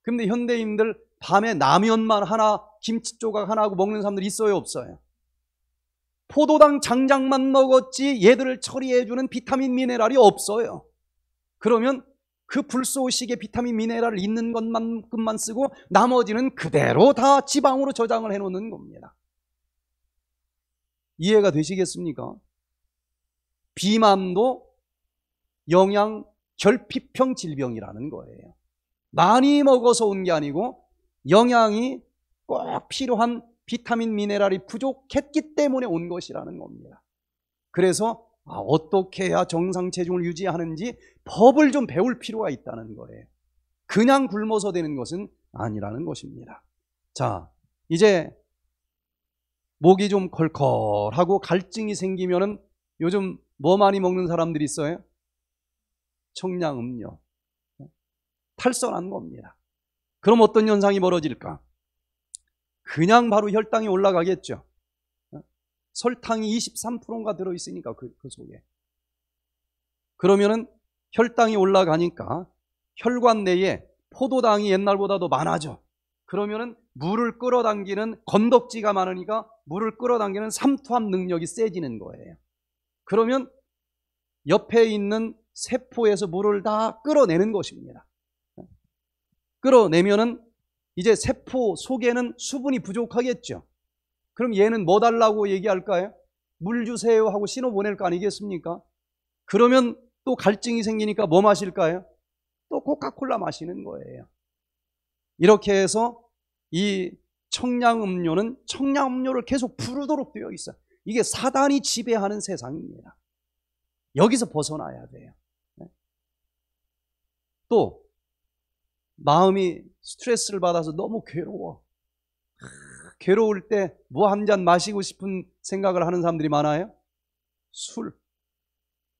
Speaker 1: 근데 현대인들 밤에 라면만 하나 김치 조각 하나 하고 먹는 사람들 있어요 없어요? 포도당 장작만 먹었지 얘들을 처리해주는 비타민 미네랄이 없어요. 그러면 그 불쏘식에 비타민 미네랄 있는 것만큼만 쓰고 나머지는 그대로 다 지방으로 저장을 해놓는 겁니다. 이해가 되시겠습니까? 비만도 영양 결핍형 질병이라는 거예요. 많이 먹어서 온 게 아니고 영양이 꼭 필요한 비타민 미네랄이 부족했기 때문에 온 것이라는 겁니다. 그래서 아, 어떻게 해야 정상 체중을 유지하는지 법을 좀 배울 필요가 있다는 거예요. 그냥 굶어서 되는 것은 아니라는 것입니다. 자, 이제 목이 좀 컬컬하고 갈증이 생기면은 요즘 뭐 많이 먹는 사람들이 있어요? 청량음료. 탈선한 겁니다. 그럼 어떤 현상이 벌어질까? 그냥 바로 혈당이 올라가겠죠. 설탕이 23%가 들어있으니까 그, 그 속에. 그러면은 혈당이 올라가니까 혈관 내에 포도당이 옛날보다 도 많아져. 그러면은 물을 끌어당기는 건덕지가 많으니까 물을 끌어당기는 삼투압 능력이 세지는 거예요. 그러면 옆에 있는 세포에서 물을 다 끌어내는 것입니다. 끌어내면은 이제 세포 속에는 수분이 부족하겠죠. 그럼 얘는 뭐 달라고 얘기할까요? 물 주세요 하고 신호 보낼 거 아니겠습니까? 그러면 또 갈증이 생기니까 뭐 마실까요? 또 코카콜라 마시는 거예요. 이렇게 해서 이 청량음료는 청량음료를 계속 부르도록 되어 있어요. 이게 사단이 지배하는 세상입니다. 여기서 벗어나야 돼요. 네. 또 마음이 스트레스를 받아서 너무 괴로워. 괴로울 때 뭐 한 잔 마시고 싶은 생각을 하는 사람들이 많아요? 술.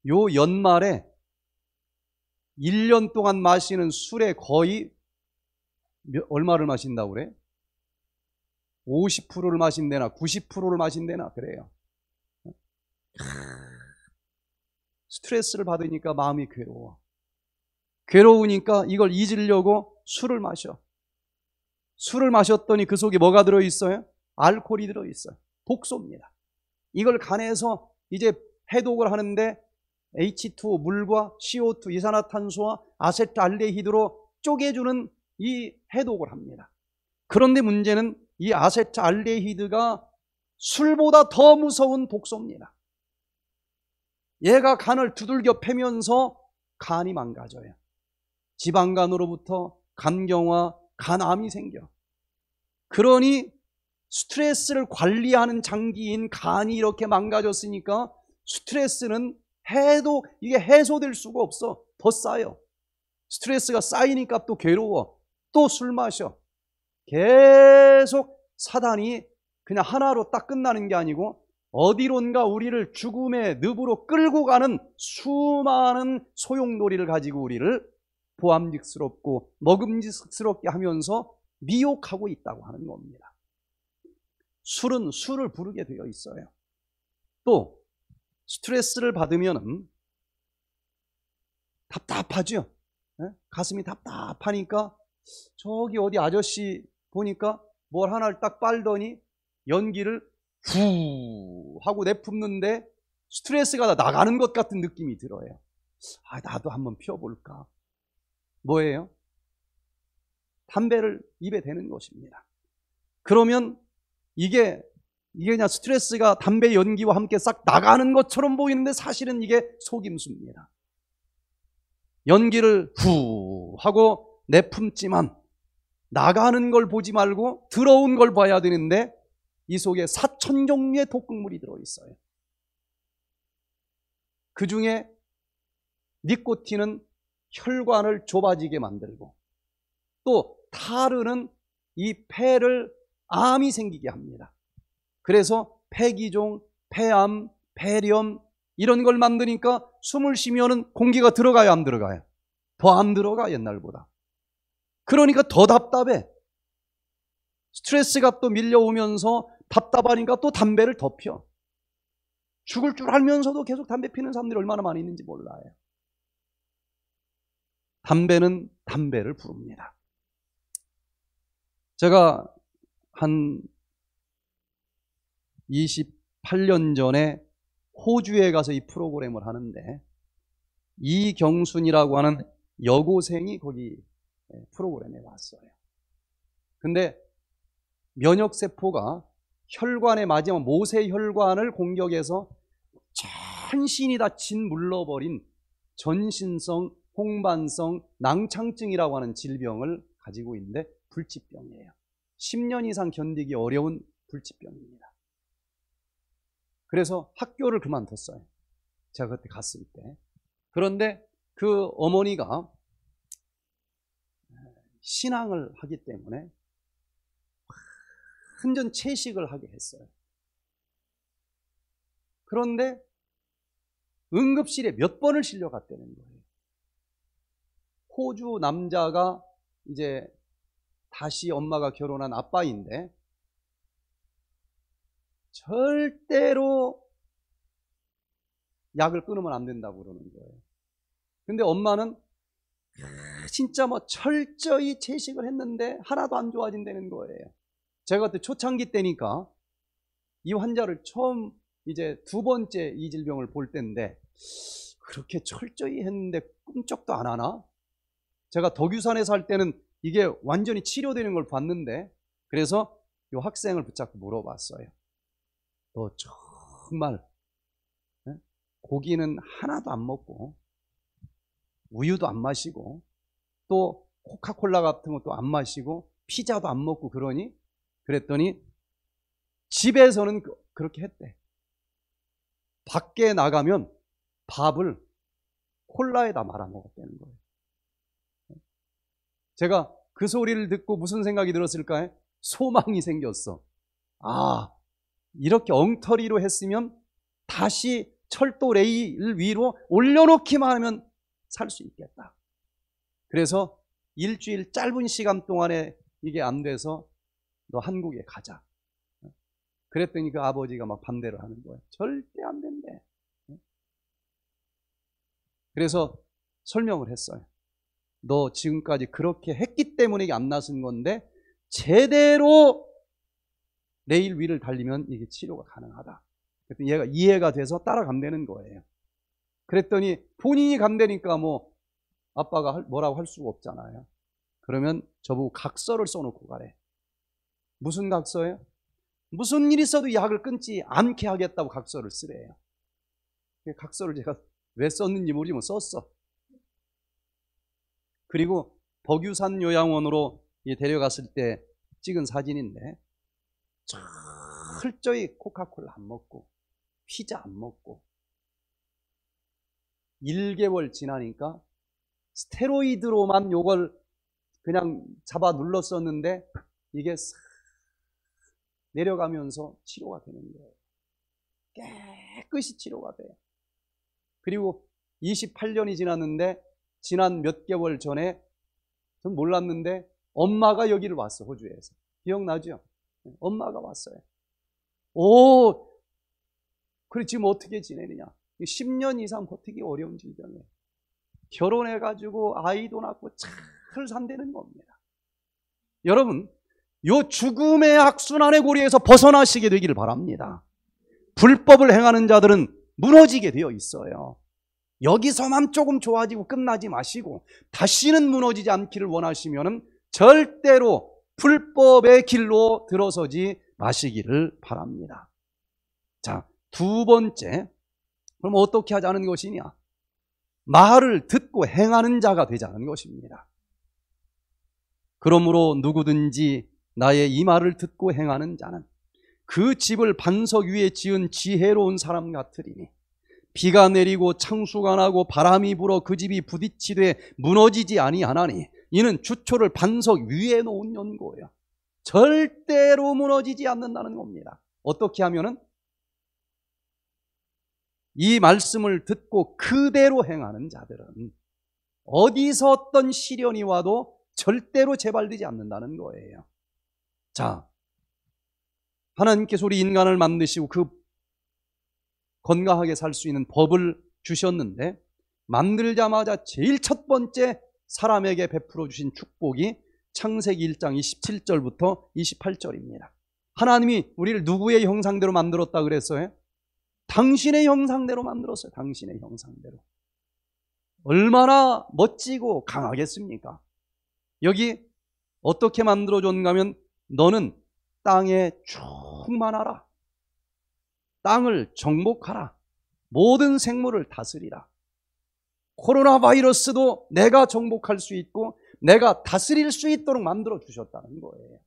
Speaker 1: 요 연말에 1년 동안 마시는 술에 거의 얼마를 마신다고 그래? 50%를 마신대나 90%를 마신대나 그래요. 스트레스를 받으니까 마음이 괴로워. 괴로우니까 이걸 잊으려고 술을 마셔. 술을 마셨더니 그 속에 뭐가 들어있어요? 알코올이 들어있어요. 독소입니다. 이걸 간에서 이제 해독을 하는데 H2 물과 CO2 이산화탄소와 아세트알데히드로 쪼개주는 이 해독을 합니다. 그런데 문제는 이 아세트알데히드가 술보다 더 무서운 독소입니다. 얘가 간을 두들겨 패면서 간이 망가져요. 지방간으로부터 간경화, 간암이 생겨. 그러니 스트레스를 관리하는 장기인 간이 이렇게 망가졌으니까 스트레스는 해도 이게 해소될 수가 없어. 더 쌓여. 스트레스가 쌓이니까 또 괴로워. 또 술 마셔. 계속 사단이 그냥 하나로 딱 끝나는 게 아니고 어디론가 우리를 죽음의 늪으로 끌고 가는 수많은 소용돌이를 가지고 우리를 보암직스럽고 먹음직스럽게 하면서 미혹하고 있다고 하는 겁니다. 술은 술을 부르게 되어 있어요. 또 스트레스를 받으면 답답하죠. 예? 가슴이 답답하니까 저기 어디 아저씨 보니까 뭘 하나를 딱 빨더니 연기를 후 하고 내뿜는데 스트레스가 다 나가는 것 같은 느낌이 들어요. 아, 나도 한번 피워볼까. 뭐예요? 담배를 입에 대는 것입니다. 그러면 이게 이게 그냥 스트레스가 담배 연기와 함께 싹 나가는 것처럼 보이는데 사실은 이게 속임수입니다. 연기를 후 하고 내품지만 나가는 걸 보지 말고 들어온 걸 봐야 되는데 이 속에 사천 종류의 독극물이 들어있어요. 그 중에 니코틴은 혈관을 좁아지게 만들고 또 타르는 이 폐를 암이 생기게 합니다. 그래서 폐기종, 폐암, 폐렴 이런 걸 만드니까 숨을 쉬면은 공기가 들어가요, 안 들어가요? 더 안 들어가 옛날보다. 그러니까 더 답답해. 스트레스가 또 밀려오면서 답답하니까 또 담배를 덮여. 죽을 줄 알면서도 계속 담배 피는 사람들이 얼마나 많이 있는지 몰라요. 담배는 담배를 부릅니다. 제가 한 28년 전에 호주에 가서 이 프로그램을 하는데 이경순이라고 하는 여고생이 거기 예, 프로그램에 왔어요. 근데 면역세포가 혈관의 마지막 모세혈관을 공격해서 전신이 다 짓물러버린 전신성 홍반성 낭창증이라고 하는 질병을 가지고 있는데 불치병이에요. 10년 이상 견디기 어려운 불치병입니다. 그래서 학교를 그만뒀어요. 제가 그때 갔을 때. 그런데 그 어머니가 신앙을 하기 때문에 흔전 채식을 하게 했어요. 그런데 응급실에 몇 번을 실려갔다는 거예요. 호주 남자가 이제 다시 엄마가 결혼한 아빠인데 절대로 약을 끊으면 안 된다고 그러는 거예요. 근데 엄마는 아, 진짜 뭐 철저히 채식을 했는데 하나도 안 좋아진다는 거예요. 제가 그때 초창기 때니까 이 환자를 처음 이제 두 번째 이 질병을 볼 때인데 그렇게 철저히 했는데 꿈쩍도 안 하나? 제가 덕유산에 살 때는 이게 완전히 치료되는 걸 봤는데 그래서 이 학생을 붙잡고 물어봤어요. 너 정말 고기는 하나도 안 먹고 우유도 안 마시고 또 코카콜라 같은 것도 안 마시고 피자도 안 먹고 그러니 그랬더니 집에서는 그, 그렇게 했대. 밖에 나가면 밥을 콜라에다 말아 먹었다는 거예요. 제가 그 소리를 듣고 무슨 생각이 들었을까요? 소망이 생겼어. 아, 이렇게 엉터리로 했으면 다시 철도 레일 위로 올려놓기만 하면 살 수 있겠다. 그래서 일주일 짧은 시간 동안에 이게 안 돼서 너 한국에 가자. 그랬더니 그 아버지가 막 반대를 하는 거야. 절대 안 된대. 그래서 설명을 했어요. 너 지금까지 그렇게 했기 때문에 이게 안 나선 건데 제대로 레일 위를 달리면 이게 치료가 가능하다. 그랬더니 얘가 이해가 돼서 따라간다는 거예요. 그랬더니 본인이 간다니까 뭐 아빠가 뭐라고 할 수가 없잖아요. 그러면 저보고 각서를 써놓고 가래. 무슨 각서예요? 무슨 일이 있어도 약을 끊지 않게 하겠다고 각서를 쓰래요. 그 각서를 제가 왜 썼는지 모르지만 뭐 썼어. 그리고 덕유산 요양원으로 데려갔을 때 찍은 사진인데 철저히 코카콜라 안 먹고 피자 안 먹고 1개월 지나니까 스테로이드로만 요걸 그냥 잡아 눌렀었는데 이게 내려가면서 치료가 되는 거예요. 깨끗이 치료가 돼요. 그리고 28년이 지났는데 지난 몇 개월 전에 전 몰랐는데 엄마가 여기를 왔어 호주에서 기억나죠? 네, 엄마가 왔어요. 오, 그래 지금 어떻게 지내느냐? 10년 이상 버티기 어려운 질병에 결혼해가지고 아이도 낳고 잘 산다는 겁니다. 여러분, 요 죽음의 악순환의 고리에서 벗어나시게 되기를 바랍니다. 불법을 행하는 자들은 무너지게 되어 있어요. 여기서만 조금 좋아지고 끝나지 마시고 다시는 무너지지 않기를 원하시면 절대로 불법의 길로 들어서지 마시기를 바랍니다. 자, 두 번째. 그럼 어떻게 하자는 것이냐? 말을 듣고 행하는 자가 되자는 것입니다. 그러므로 누구든지 나의 이 말을 듣고 행하는 자는 그 집을 반석 위에 지은 지혜로운 사람 같으리니 비가 내리고 창수가 나고 바람이 불어 그 집이 부딪히되 무너지지 아니하나니 이는 주초를 반석 위에 놓은 연고예요. 절대로 무너지지 않는다는 겁니다. 어떻게 하면은 이 말씀을 듣고 그대로 행하는 자들은 어디서 어떤 시련이 와도 절대로 재발되지 않는다는 거예요. 자, 하나님께서 우리 인간을 만드시고 그 건강하게 살 수 있는 법을 주셨는데 만들자마자 제일 첫 번째 사람에게 베풀어 주신 축복이 창세기 1장 27절부터 28절입니다. 하나님이 우리를 누구의 형상대로 만들었다 그랬어요? 당신의 형상대로 만들었어요. 당신의 형상대로. 얼마나 멋지고 강하겠습니까? 여기 어떻게 만들어줬가면 너는 땅에 충만하라. 땅을 정복하라. 모든 생물을 다스리라. 코로나 바이러스도 내가 정복할 수 있고 내가 다스릴 수 있도록 만들어 주셨다는 거예요.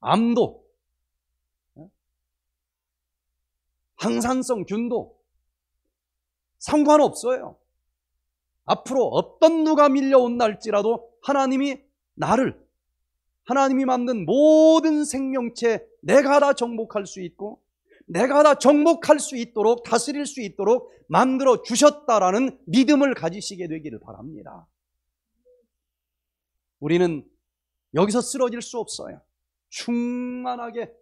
Speaker 1: 암도, 예? 항산성 균도 상관없어요. 앞으로 어떤 누가 밀려온 날지라도 하나님이 나를 하나님이 만든 모든 생명체 내가 다 정복할 수 있고 내가 다 정복할 수 있도록 다스릴 수 있도록 만들어 주셨다라는 믿음을 가지시게 되기를 바랍니다. 우리는 여기서 쓰러질 수 없어요. 충만하게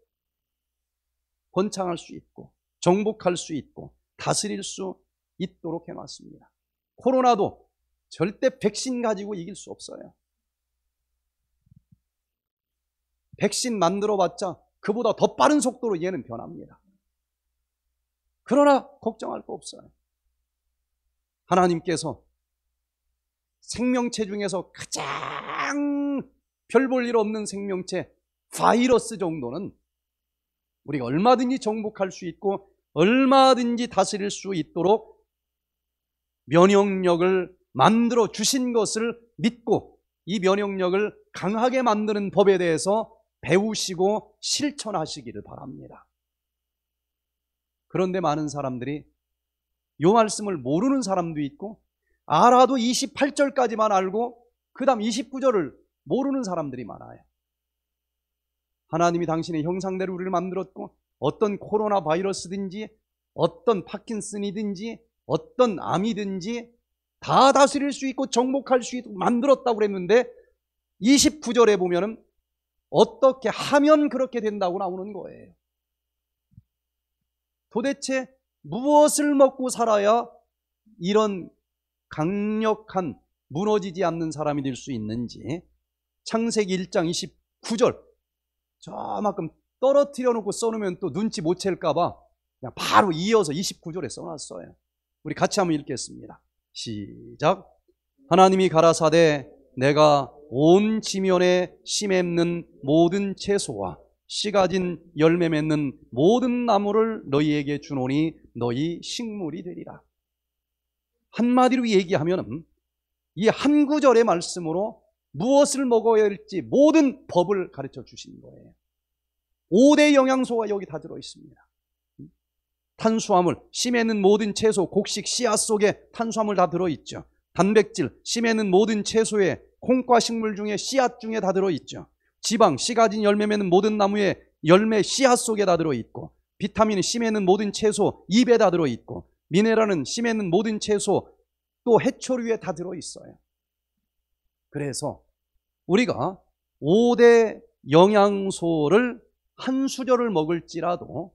Speaker 1: 번창할 수 있고 정복할 수 있고 다스릴 수 있도록 해놨습니다. 코로나도 절대 백신 가지고 이길 수 없어요. 백신 만들어봤자 그보다 더 빠른 속도로 얘는 변합니다. 그러나 걱정할 거 없어요. 하나님께서 생명체 중에서 가장 별 볼 일 없는 생명체 바이러스 정도는 우리가 얼마든지 정복할 수 있고 얼마든지 다스릴 수 있도록 면역력을 만들어 주신 것을 믿고 이 면역력을 강하게 만드는 법에 대해서 배우시고 실천하시기를 바랍니다. 그런데 많은 사람들이 이 말씀을 모르는 사람도 있고 알아도 28절까지만 알고 그 다음 29절을 모르는 사람들이 많아요. 하나님이 당신의 형상대로 우리를 만들었고 어떤 코로나 바이러스든지 어떤 파킨슨이든지 어떤 암이든지 다 다스릴 수 있고 정복할 수 있고 만들었다고 그랬는데 29절에 보면은 어떻게 하면 그렇게 된다고 나오는 거예요. 도대체 무엇을 먹고 살아야 이런 강력한 무너지지 않는 사람이 될 수 있는지 창세기 1장 29절 저만큼 떨어뜨려 놓고 써놓으면 또 눈치 못 챌까봐 그냥 바로 이어서 29절에 써놨어요. 우리 같이 한번 읽겠습니다. 시작. 하나님이 가라사대 내가 온 지면에 심없는 모든 채소와 씨 가진 열매 맺는 모든 나무를 너희에게 주노니 너희 식물이 되리라. 한마디로 얘기하면 이 한 구절의 말씀으로 무엇을 먹어야 할지 모든 법을 가르쳐 주신 거예요. 5대 영양소가 여기 다 들어 있습니다. 탄수화물, 심에는 모든 채소, 곡식, 씨앗 속에 탄수화물 다 들어있죠. 단백질, 심에는 모든 채소에 콩과 식물 중에 씨앗 중에 다 들어있죠. 지방, 씨 가진 열매 맺는 모든 나무에 열매 씨앗 속에 다 들어있고 비타민은 심에는 모든 채소 잎에 다 들어있고 미네랄은 심에는 모든 채소 또 해초류에 다 들어있어요. 그래서 우리가 5대 영양소를 한 수저를 먹을지라도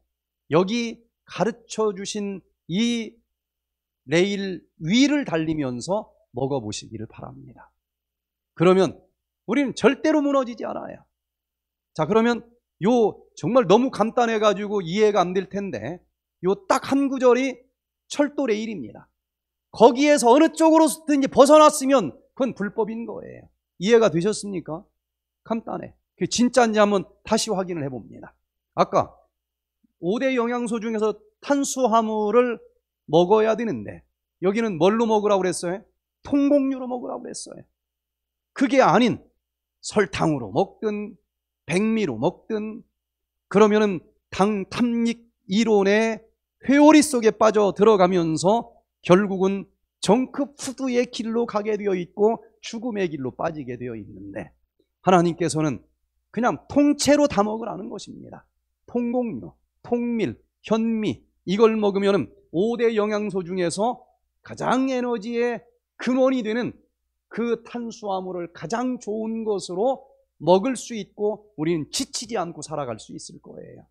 Speaker 1: 여기 가르쳐 주신 이 레일 위를 달리면서 먹어보시기를 바랍니다. 그러면 우리는 절대로 무너지지 않아요. 자, 그러면 요 정말 너무 간단해 가지고 이해가 안 될 텐데 요 딱 한 구절이 철도 레일입니다. 거기에서 어느 쪽으로든지 벗어났으면 그건 불법인 거예요. 이해가 되셨습니까? 간단해. 그 진짜인지 한번 다시 확인을 해 봅니다. 아까 5대 영양소 중에서 탄수화물을 먹어야 되는데 여기는 뭘로 먹으라고 그랬어요? 통곡류로 먹으라고 그랬어요. 그게 아닌 설탕으로 먹든 백미로 먹든 그러면은 당 탐닉 이론의 회오리 속에 빠져 들어가면서 결국은 정크푸드의 길로 가게 되어 있고 죽음의 길로 빠지게 되어 있는데 하나님께서는 그냥 통째로 다 먹으라는 것입니다. 통곡류, 통밀, 현미 이걸 먹으면 5대 영양소 중에서 가장 에너지의 근원이 되는 그 탄수화물을 가장 좋은 것으로 먹을 수 있고 우리는 지치지 않고 살아갈 수 있을 거예요.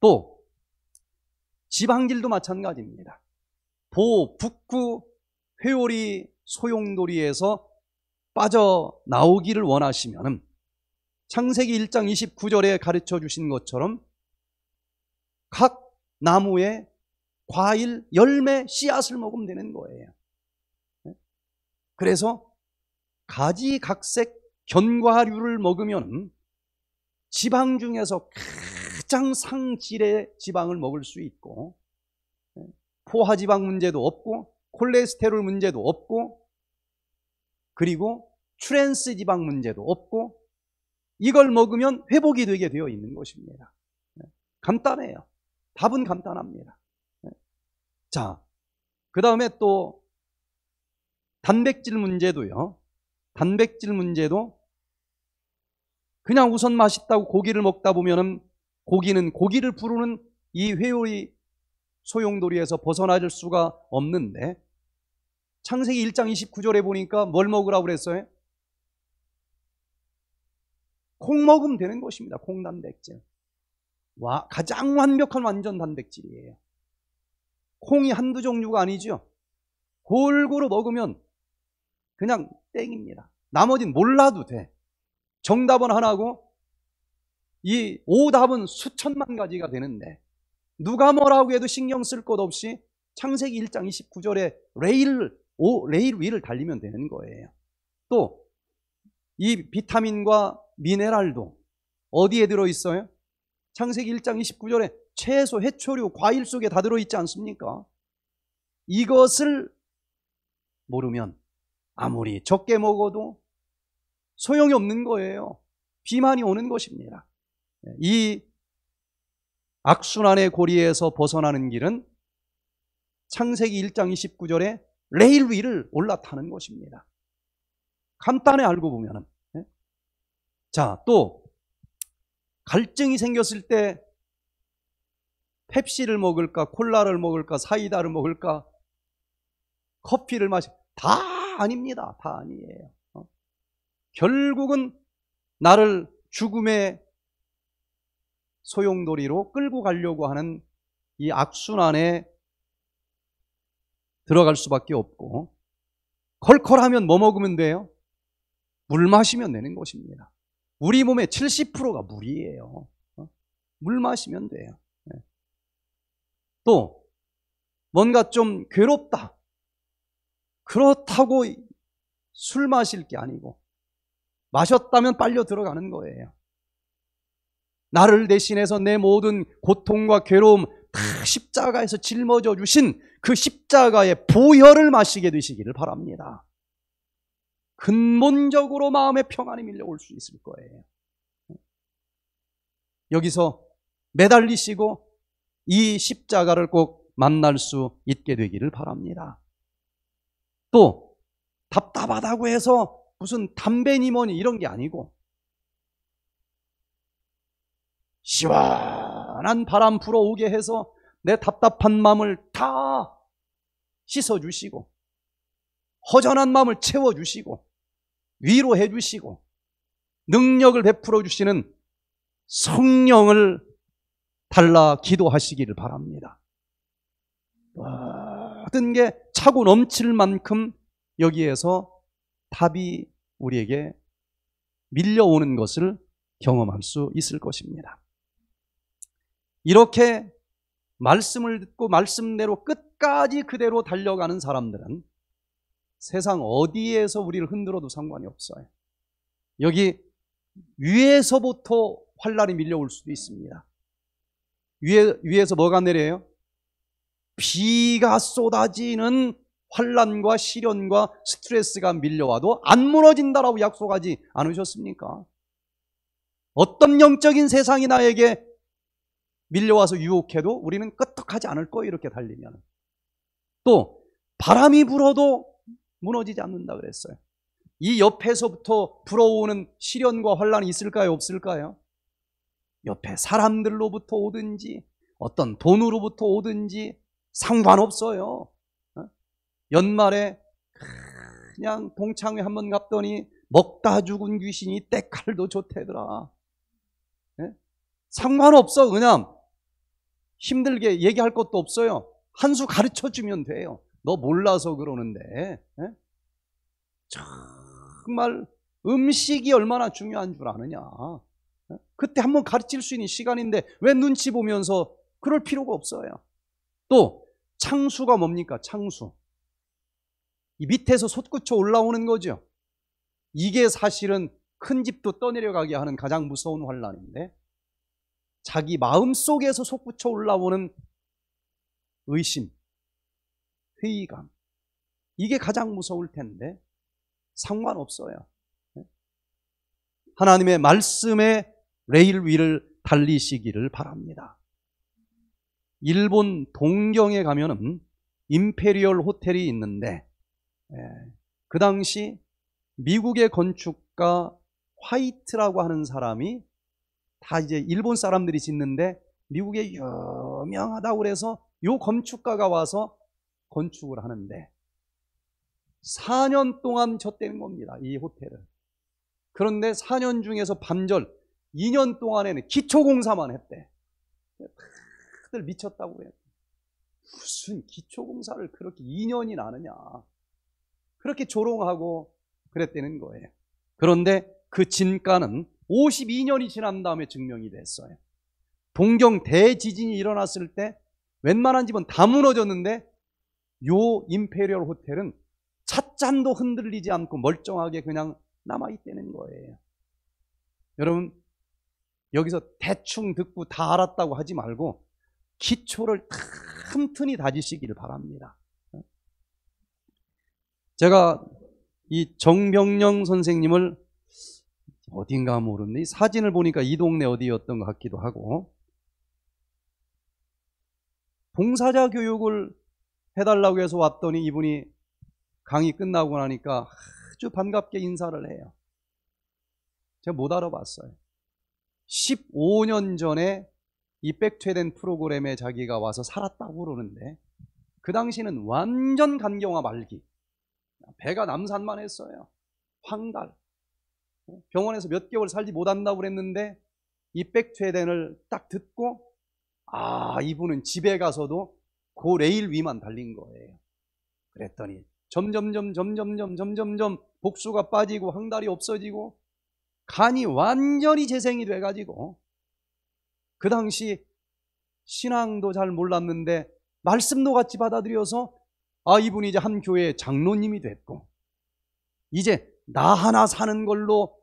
Speaker 1: 또 지방질도 마찬가지입니다. 보, 북구, 회오리, 소용돌이에서 빠져나오기를 원하시면 창세기 1장 29절에 가르쳐 주신 것처럼 각 나무에 과일, 열매, 씨앗을 먹으면 되는 거예요. 그래서 가지각색 견과류를 먹으면 지방 중에서 가장 상질의 지방을 먹을 수 있고 예, 포화지방 문제도 없고 콜레스테롤 문제도 없고 그리고 트랜스 지방 문제도 없고 이걸 먹으면 회복이 되게 되어 있는 것입니다. 예, 간단해요. 답은 간단합니다. 예. 자, 그 다음에 또 단백질 문제도요. 단백질 문제도 그냥 우선 맛있다고 고기를 먹다 보면은 고기는 고기를 부르는 이 회오리 소용돌이에서 벗어날 수가 없는데 창세기 1장 29절에 보니까 뭘 먹으라고 그랬어요? 콩 먹으면 되는 것입니다. 콩 단백질. 와, 가장 완벽한 완전 단백질이에요. 콩이 한두 종류가 아니죠. 골고루 먹으면 그냥 땡입니다. 나머지는 몰라도 돼. 정답은 하나고 이 오답은 수천만 가지가 되는데 누가 뭐라고 해도 신경 쓸 것 없이 창세기 1장 29절에 레일, 오, 레일 위를 달리면 되는 거예요. 또 이 비타민과 미네랄도 어디에 들어있어요? 창세기 1장 29절에 채소, 해초류, 과일 속에 다 들어있지 않습니까? 이것을 모르면 아무리 적게 먹어도 소용이 없는 거예요. 비만이 오는 것입니다. 이 악순환의 고리에서 벗어나는 길은 창세기 1장 29절에 레일 위를 올라타는 것입니다. 간단히 알고 보면 예? 자, 또 갈증이 생겼을 때 펩시를 먹을까, 콜라를 먹을까, 사이다를 먹을까, 커피를 마실다 아닙니다. 다 아니에요. 어? 결국은 나를 죽음의 소용돌이로 끌고 가려고 하는 이 악순환에 들어갈 수밖에 없고 컬컬하면 뭐 먹으면 돼요? 물 마시면 되는 것입니다. 우리 몸의 70%가 물이에요. 어? 물 마시면 돼요. 예. 또 뭔가 좀 괴롭다. 그렇다고 술 마실 게 아니고 마셨다면 빨려 들어가는 거예요. 나를 대신해서 내 모든 고통과 괴로움 다 십자가에서 짊어져 주신 그 십자가의 보혈을 마시게 되시기를 바랍니다. 근본적으로 마음의 평안이 밀려올 수 있을 거예요. 여기서 매달리시고 이 십자가를 꼭 만날 수 있게 되기를 바랍니다. 또 답답하다고 해서 무슨 담배니 뭐니 이런 게 아니고 시원한 바람 불어오게 해서 내 답답한 마음을 다 씻어주시고 허전한 마음을 채워주시고 위로해 주시고 능력을 베풀어 주시는 성령을 달라 기도하시기를 바랍니다. 와. 모든 게 차고 넘칠 만큼 여기에서 답이 우리에게 밀려오는 것을 경험할 수 있을 것입니다. 이렇게 말씀을 듣고 말씀대로 끝까지 그대로 달려가는 사람들은 세상 어디에서 우리를 흔들어도 상관이 없어요. 여기 위에서부터 활란이 밀려올 수도 있습니다. 위에, 위에서 뭐가 내려요? 비가 쏟아지는 환란과 시련과 스트레스가 밀려와도 안 무너진다라고 약속하지 않으셨습니까? 어떤 영적인 세상이 나에게 밀려와서 유혹해도 우리는 끄떡하지 않을 거예요. 이렇게 달리면. 또 바람이 불어도 무너지지 않는다 그랬어요. 이 옆에서부터 불어오는 시련과 환란이 있을까요? 없을까요? 옆에 사람들로부터 오든지 어떤 돈으로부터 오든지 상관없어요. 어? 연말에 그냥 동창회 한 번 갔더니 먹다 죽은 귀신이 때깔도 좋대더라. 네? 예? 상관없어. 그냥 힘들게 얘기할 것도 없어요. 한 수 가르쳐 주면 돼요. 너 몰라서 그러는데. 네? 정말 음식이 얼마나 중요한 줄 아느냐. 네? 그때 한 번 가르칠 수 있는 시간인데 왜 눈치 보면서 그럴 필요가 없어요. 또 창수가 뭡니까? 창수. 이 밑에서 솟구쳐 올라오는 거죠. 이게 사실은 큰 집도 떠내려가게 하는 가장 무서운 환란인데 자기 마음 속에서 솟구쳐 올라오는 의심, 회의감 이게 가장 무서울 텐데 상관없어요. 네? 하나님의 말씀의 레일 위를 달리시기를 바랍니다. 일본 동경에 가면은 임페리얼 호텔이 있는데 예, 그 당시 미국의 건축가 화이트라고 하는 사람이 다 이제 일본 사람들이 짓는데 미국에 유명하다고 그래서 요 건축가가 와서 건축을 하는데 4년 동안 젖대는 겁니다. 이 호텔을. 그런데 4년 중에서 반절 2년 동안에는 기초공사만 했대. 자들 미쳤다고 해요. 무슨 기초공사를 그렇게 2년이나 하느냐. 그렇게 조롱하고 그랬다는 거예요. 그런데 그 진가는 52년이 지난 다음에 증명이 됐어요. 동경 대지진이 일어났을 때 웬만한 집은 다 무너졌는데 요 임페리얼 호텔은 찻잔도 흔들리지 않고 멀쩡하게 그냥 남아있다는 거예요. 여러분 여기서 대충 듣고 다 알았다고 하지 말고 기초를 틈틈히 다지시기를 바랍니다. 제가 이정병령 선생님을 어딘가 모르는데 사진을 보니까 이 동네 어디였던 것 같기도 하고 봉사자 교육을 해달라고 해서 왔더니 이분이 강의 끝나고 나니까 아주 반갑게 인사를 해요. 제가 못 알아봤어요. 15년 전에 이백퇴된 프로그램에 자기가 와서 살았다고 그러는데 그 당시는 완전 간경화 말기 배가 남산만 했어요 황달 병원에서 몇 개월 살지 못한다고 그랬는데 이백퇴된을딱 듣고 아 이분은 집에 가서도 고 그 레일 위만 달린 거예요 그랬더니 점점점 점점점 점점점 복수가 빠지고 황달이 없어지고 간이 완전히 재생이 돼가지고 그 당시 신앙도 잘 몰랐는데 말씀도 같이 받아들여서 아 이분이 이제 한 교회의 장로님이 됐고 이제 나 하나 사는 걸로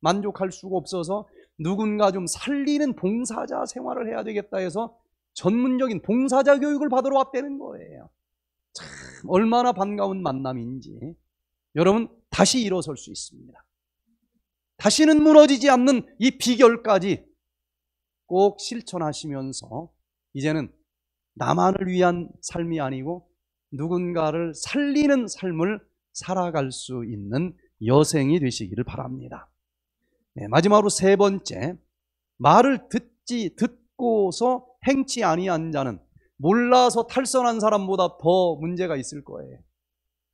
Speaker 1: 만족할 수가 없어서 누군가 좀 살리는 봉사자 생활을 해야 되겠다 해서 전문적인 봉사자 교육을 받으러 왔다는 거예요. 참 얼마나 반가운 만남인지 여러분 다시 일어설 수 있습니다. 다시는 무너지지 않는 이 비결까지 꼭 실천하시면서 이제는 나만을 위한 삶이 아니고 누군가를 살리는 삶을 살아갈 수 있는 여생이 되시기를 바랍니다. 네, 마지막으로 세 번째, 말을 듣지 듣고서 행치 아니한 자는 몰라서 탈선한 사람보다 더 문제가 있을 거예요.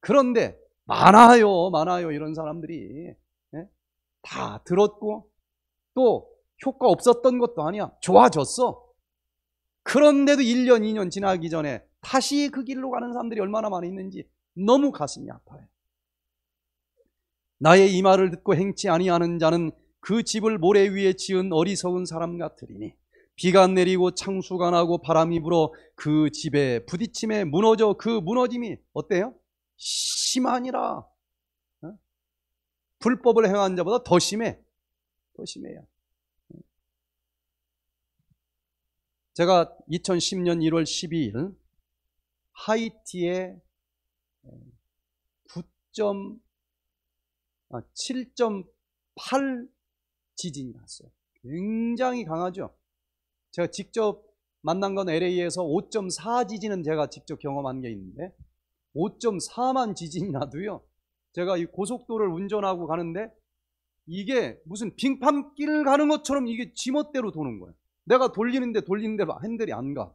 Speaker 1: 그런데 많아요, 많아요 이런 사람들이 네? 다 들었고 또 효과 없었던 것도 아니야. 좋아졌어. 그런데도 1년, 2년 지나기 전에 다시 그 길로 가는 사람들이 얼마나 많이 있는지 너무 가슴이 아파요. 나의 이 말을 듣고 행치 아니하는 자는 그 집을 모래 위에 지은 어리석은 사람 같으리니 비가 내리고 창수가 나고 바람이 불어 그 집에 부딪힘에 무너져 그 무너짐이 어때요? 심하니라. 어? 불법을 행한 자보다 더 심해. 더 심해요. 제가 2010년 1월 12일 하이티에 9점 아, 7.8 지진이 났어요. 굉장히 강하죠. 제가 직접 만난 건 LA에서 5.4 지진은 제가 직접 경험한 게 있는데 5.4만 지진이 나도요. 제가 이 고속도로를 운전하고 가는데 이게 무슨 빙판길 가는 것처럼 이게 지멋대로 도는 거예요. 내가 돌리는데 돌리는데 핸들이 안 가.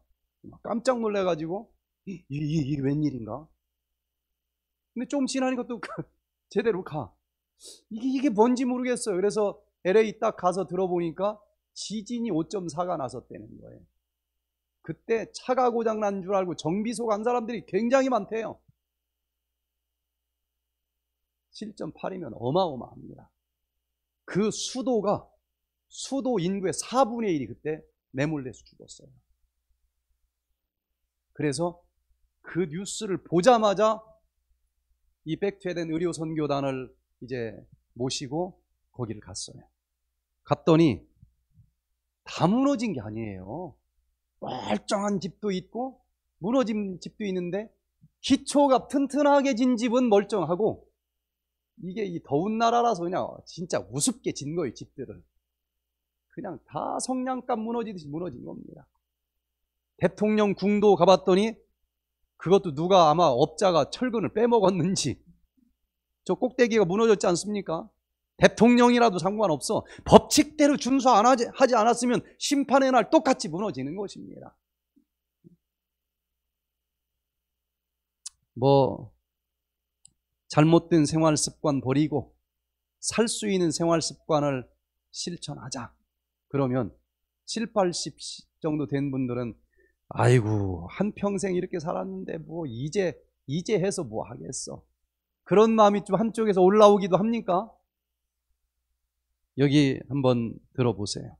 Speaker 1: 깜짝 놀래가지고 이게, 이게 웬일인가? 근데 좀 지나니까 또 그 제대로 가. 이게 이게 뭔지 모르겠어요. 그래서 LA 딱 가서 들어보니까 지진이 5.4가 나섰다는 거예요. 그때 차가 고장 난 줄 알고 정비소 간 사람들이 굉장히 많대요. 7.8이면 어마어마합니다. 그 수도가 수도 인구의 4분의 1이 그때 매몰돼서 죽었어요. 그래서 그 뉴스를 보자마자 이 백퇴된 의료 선교단을 이제 모시고 거기를 갔어요. 갔더니 다 무너진 게 아니에요. 멀쩡한 집도 있고 무너진 집도 있는데 기초가 튼튼하게 진 집은 멀쩡하고 이게 이 더운 나라라서 그냥 진짜 우습게 진 거예요 집들은 그냥 다성냥감 무너지듯이 무너진 겁니다. 대통령 궁도 가봤더니 그것도 누가 아마 업자가 철근을 빼먹었는지 저 꼭대기가 무너졌지 않습니까? 대통령이라도 상관없어. 법칙대로 준수 안 하지, 하지 않았으면 심판의 날 똑같이 무너지는 것입니다. 뭐, 잘못된 생활 습관 버리고 살 수 있는 생활 습관을 실천하자. 그러면 7, 80 정도 된 분들은
Speaker 2: 아이고
Speaker 1: 한평생 이렇게 살았는데 뭐 이제 이제 해서 뭐 하겠어 그런 마음이 좀 한쪽에서 올라오기도 합니까? 여기 한번 들어보세요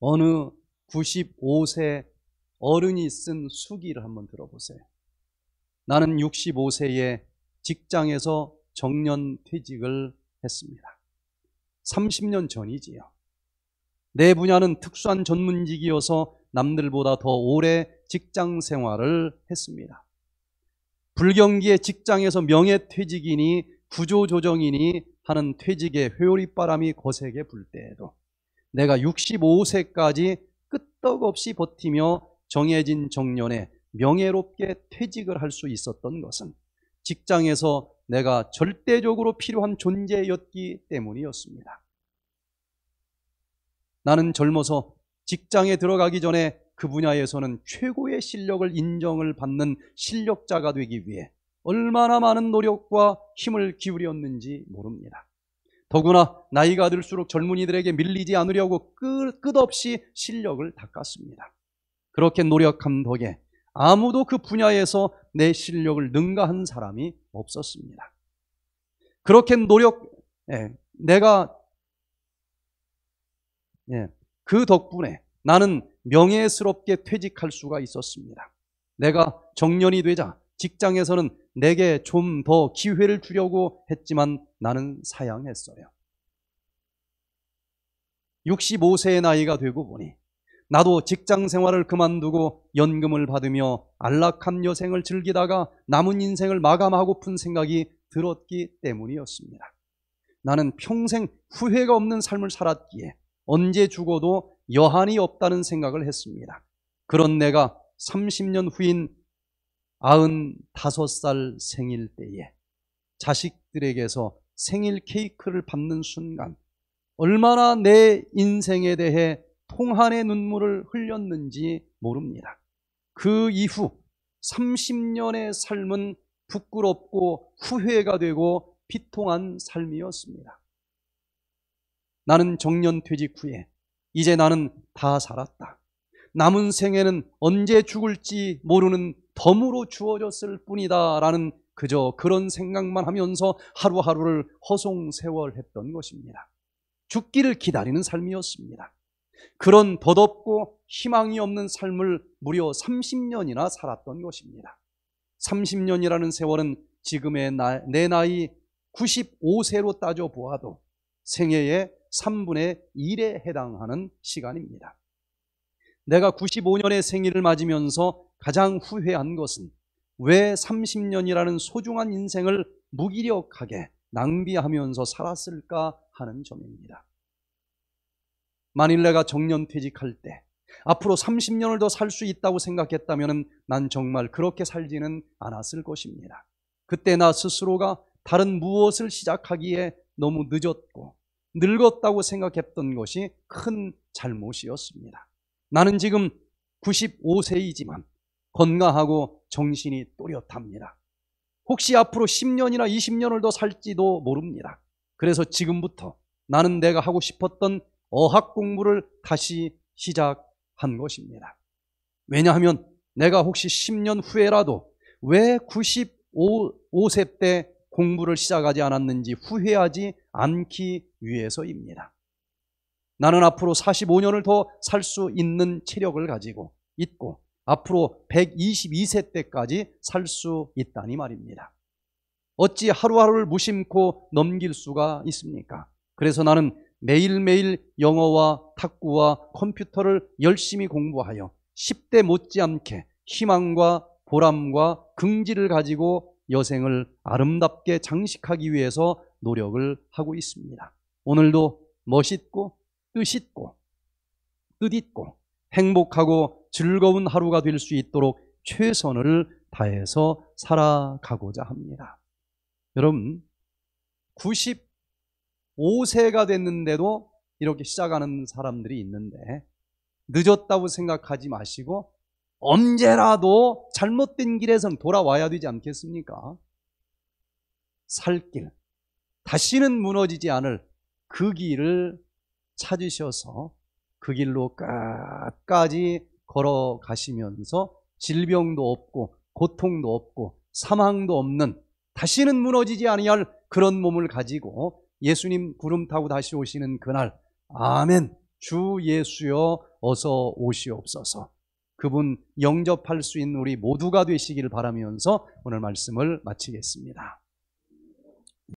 Speaker 1: 어느 95세 어른이 쓴 수기를 한번 들어보세요 나는 65세에 직장에서 정년 퇴직을 했습니다 30년 전이지요 내 분야는 특수한 전문직이어서 남들보다 더 오래 직장 생활을 했습니다. 불경기의 직장에서 명예퇴직이니 구조조정이니 하는 퇴직의 회오리바람이 거세게 불 때에도 내가 65세까지 끄떡없이 버티며 정해진 정년에 명예롭게 퇴직을 할 수 있었던 것은 직장에서 내가 절대적으로 필요한 존재였기 때문이었습니다. 나는 젊어서 직장에 들어가기 전에 그 분야에서는 최고의 실력을 인정을 받는 실력자가 되기 위해 얼마나 많은 노력과 힘을 기울였는지 모릅니다. 더구나 나이가 들수록 젊은이들에게 밀리지 않으려고 끝없이 실력을 닦았습니다. 그렇게 노력한 덕에 아무도 그 분야에서 내 실력을 능가한 사람이 없었습니다. 그렇게 노력, 예, 내가 예, 그 덕분에 나는 명예스럽게 퇴직할 수가 있었습니다. 내가 정년이 되자 직장에서는 내게 좀 더 기회를 주려고 했지만 나는 사양했어요. 65세의 나이가 되고 보니 나도 직장 생활을 그만두고 연금을 받으며 안락한 여생을 즐기다가 남은 인생을 마감하고픈 생각이 들었기 때문이었습니다. 나는 평생 후회가 없는 삶을 살았기에 언제 죽어도 여한이 없다는 생각을 했습니다. 그런 내가 30년 후인 95살 생일 때에 자식들에게서 생일 케이크를 받는 순간 얼마나 내 인생에 대해 통한의 눈물을 흘렸는지 모릅니다. 그 이후 30년의 삶은 부끄럽고 후회가 되고 비통한 삶이었습니다. 나는 정년 퇴직 후에 이제 나는 다 살았다. 남은 생에는 언제 죽을지 모르는 덤으로 주어졌을 뿐이다. 라는 그저 그런 생각만 하면서 하루하루를 허송세월했던 것입니다. 죽기를 기다리는 삶이었습니다. 그런 덧없고 희망이 없는 삶을 무려 30년이나 살았던 것입니다. 30년이라는 세월은 지금의 나, 내 나이 95세로 따져 보아도 생애의 3분의 1에 해당하는 시간입니다. 내가 95년의 생일을 맞으면서 가장 후회한 것은 왜 30년이라는 소중한 인생을 무기력하게 낭비하면서 살았을까 하는 점입니다. 만일 내가 정년퇴직할 때 앞으로 30년을 더 살 수 있다고 생각했다면 난 정말 그렇게 살지는 않았을 것입니다. 그때 나 스스로가 다른 무엇을 시작하기에 너무 늦었고 늙었다고 생각했던 것이 큰 잘못이었습니다. 나는 지금 95세이지만 건강하고 정신이 또렷합니다. 혹시 앞으로 10년이나 20년을 더 살지도 모릅니다. 그래서 지금부터 나는 내가 하고 싶었던 어학 공부를 다시 시작한 것입니다. 왜냐하면 내가 혹시 10년 후에라도 왜 95세 때 공부를 시작하지 않았는지 후회하지 않기 위해서입니다. 나는 앞으로 45년을 더 살 수 있는 체력을 가지고 있고 앞으로 122세 때까지 살 수 있다니 말입니다. 어찌 하루하루를 무심코 넘길 수가 있습니까? 그래서 나는 매일매일 영어와 탁구와 컴퓨터를 열심히 공부하여 10대 못지않게 희망과 보람과 긍지를 가지고 여생을 아름답게 장식하기 위해서 노력을 하고 있습니다. 오늘도 멋있고 뜻있고 뜻있고 행복하고 즐거운 하루가 될 수 있도록 최선을 다해서 살아가고자 합니다. 여러분, 95세가 됐는데도 이렇게 시작하는 사람들이 있는데 늦었다고 생각하지 마시고 언제라도 잘못된 길에선 돌아와야 되지 않겠습니까? 살 길, 다시는 무너지지 않을 그 길을 찾으셔서 그 길로 끝까지 걸어가시면서 질병도 없고 고통도 없고 사망도 없는 다시는 무너지지 아니할 그런 몸을 가지고 예수님 구름 타고 다시 오시는 그날 아멘 주 예수여 어서 오시옵소서 그분 영접할 수 있는 우리 모두가 되시기를 바라면서 오늘 말씀을 마치겠습니다.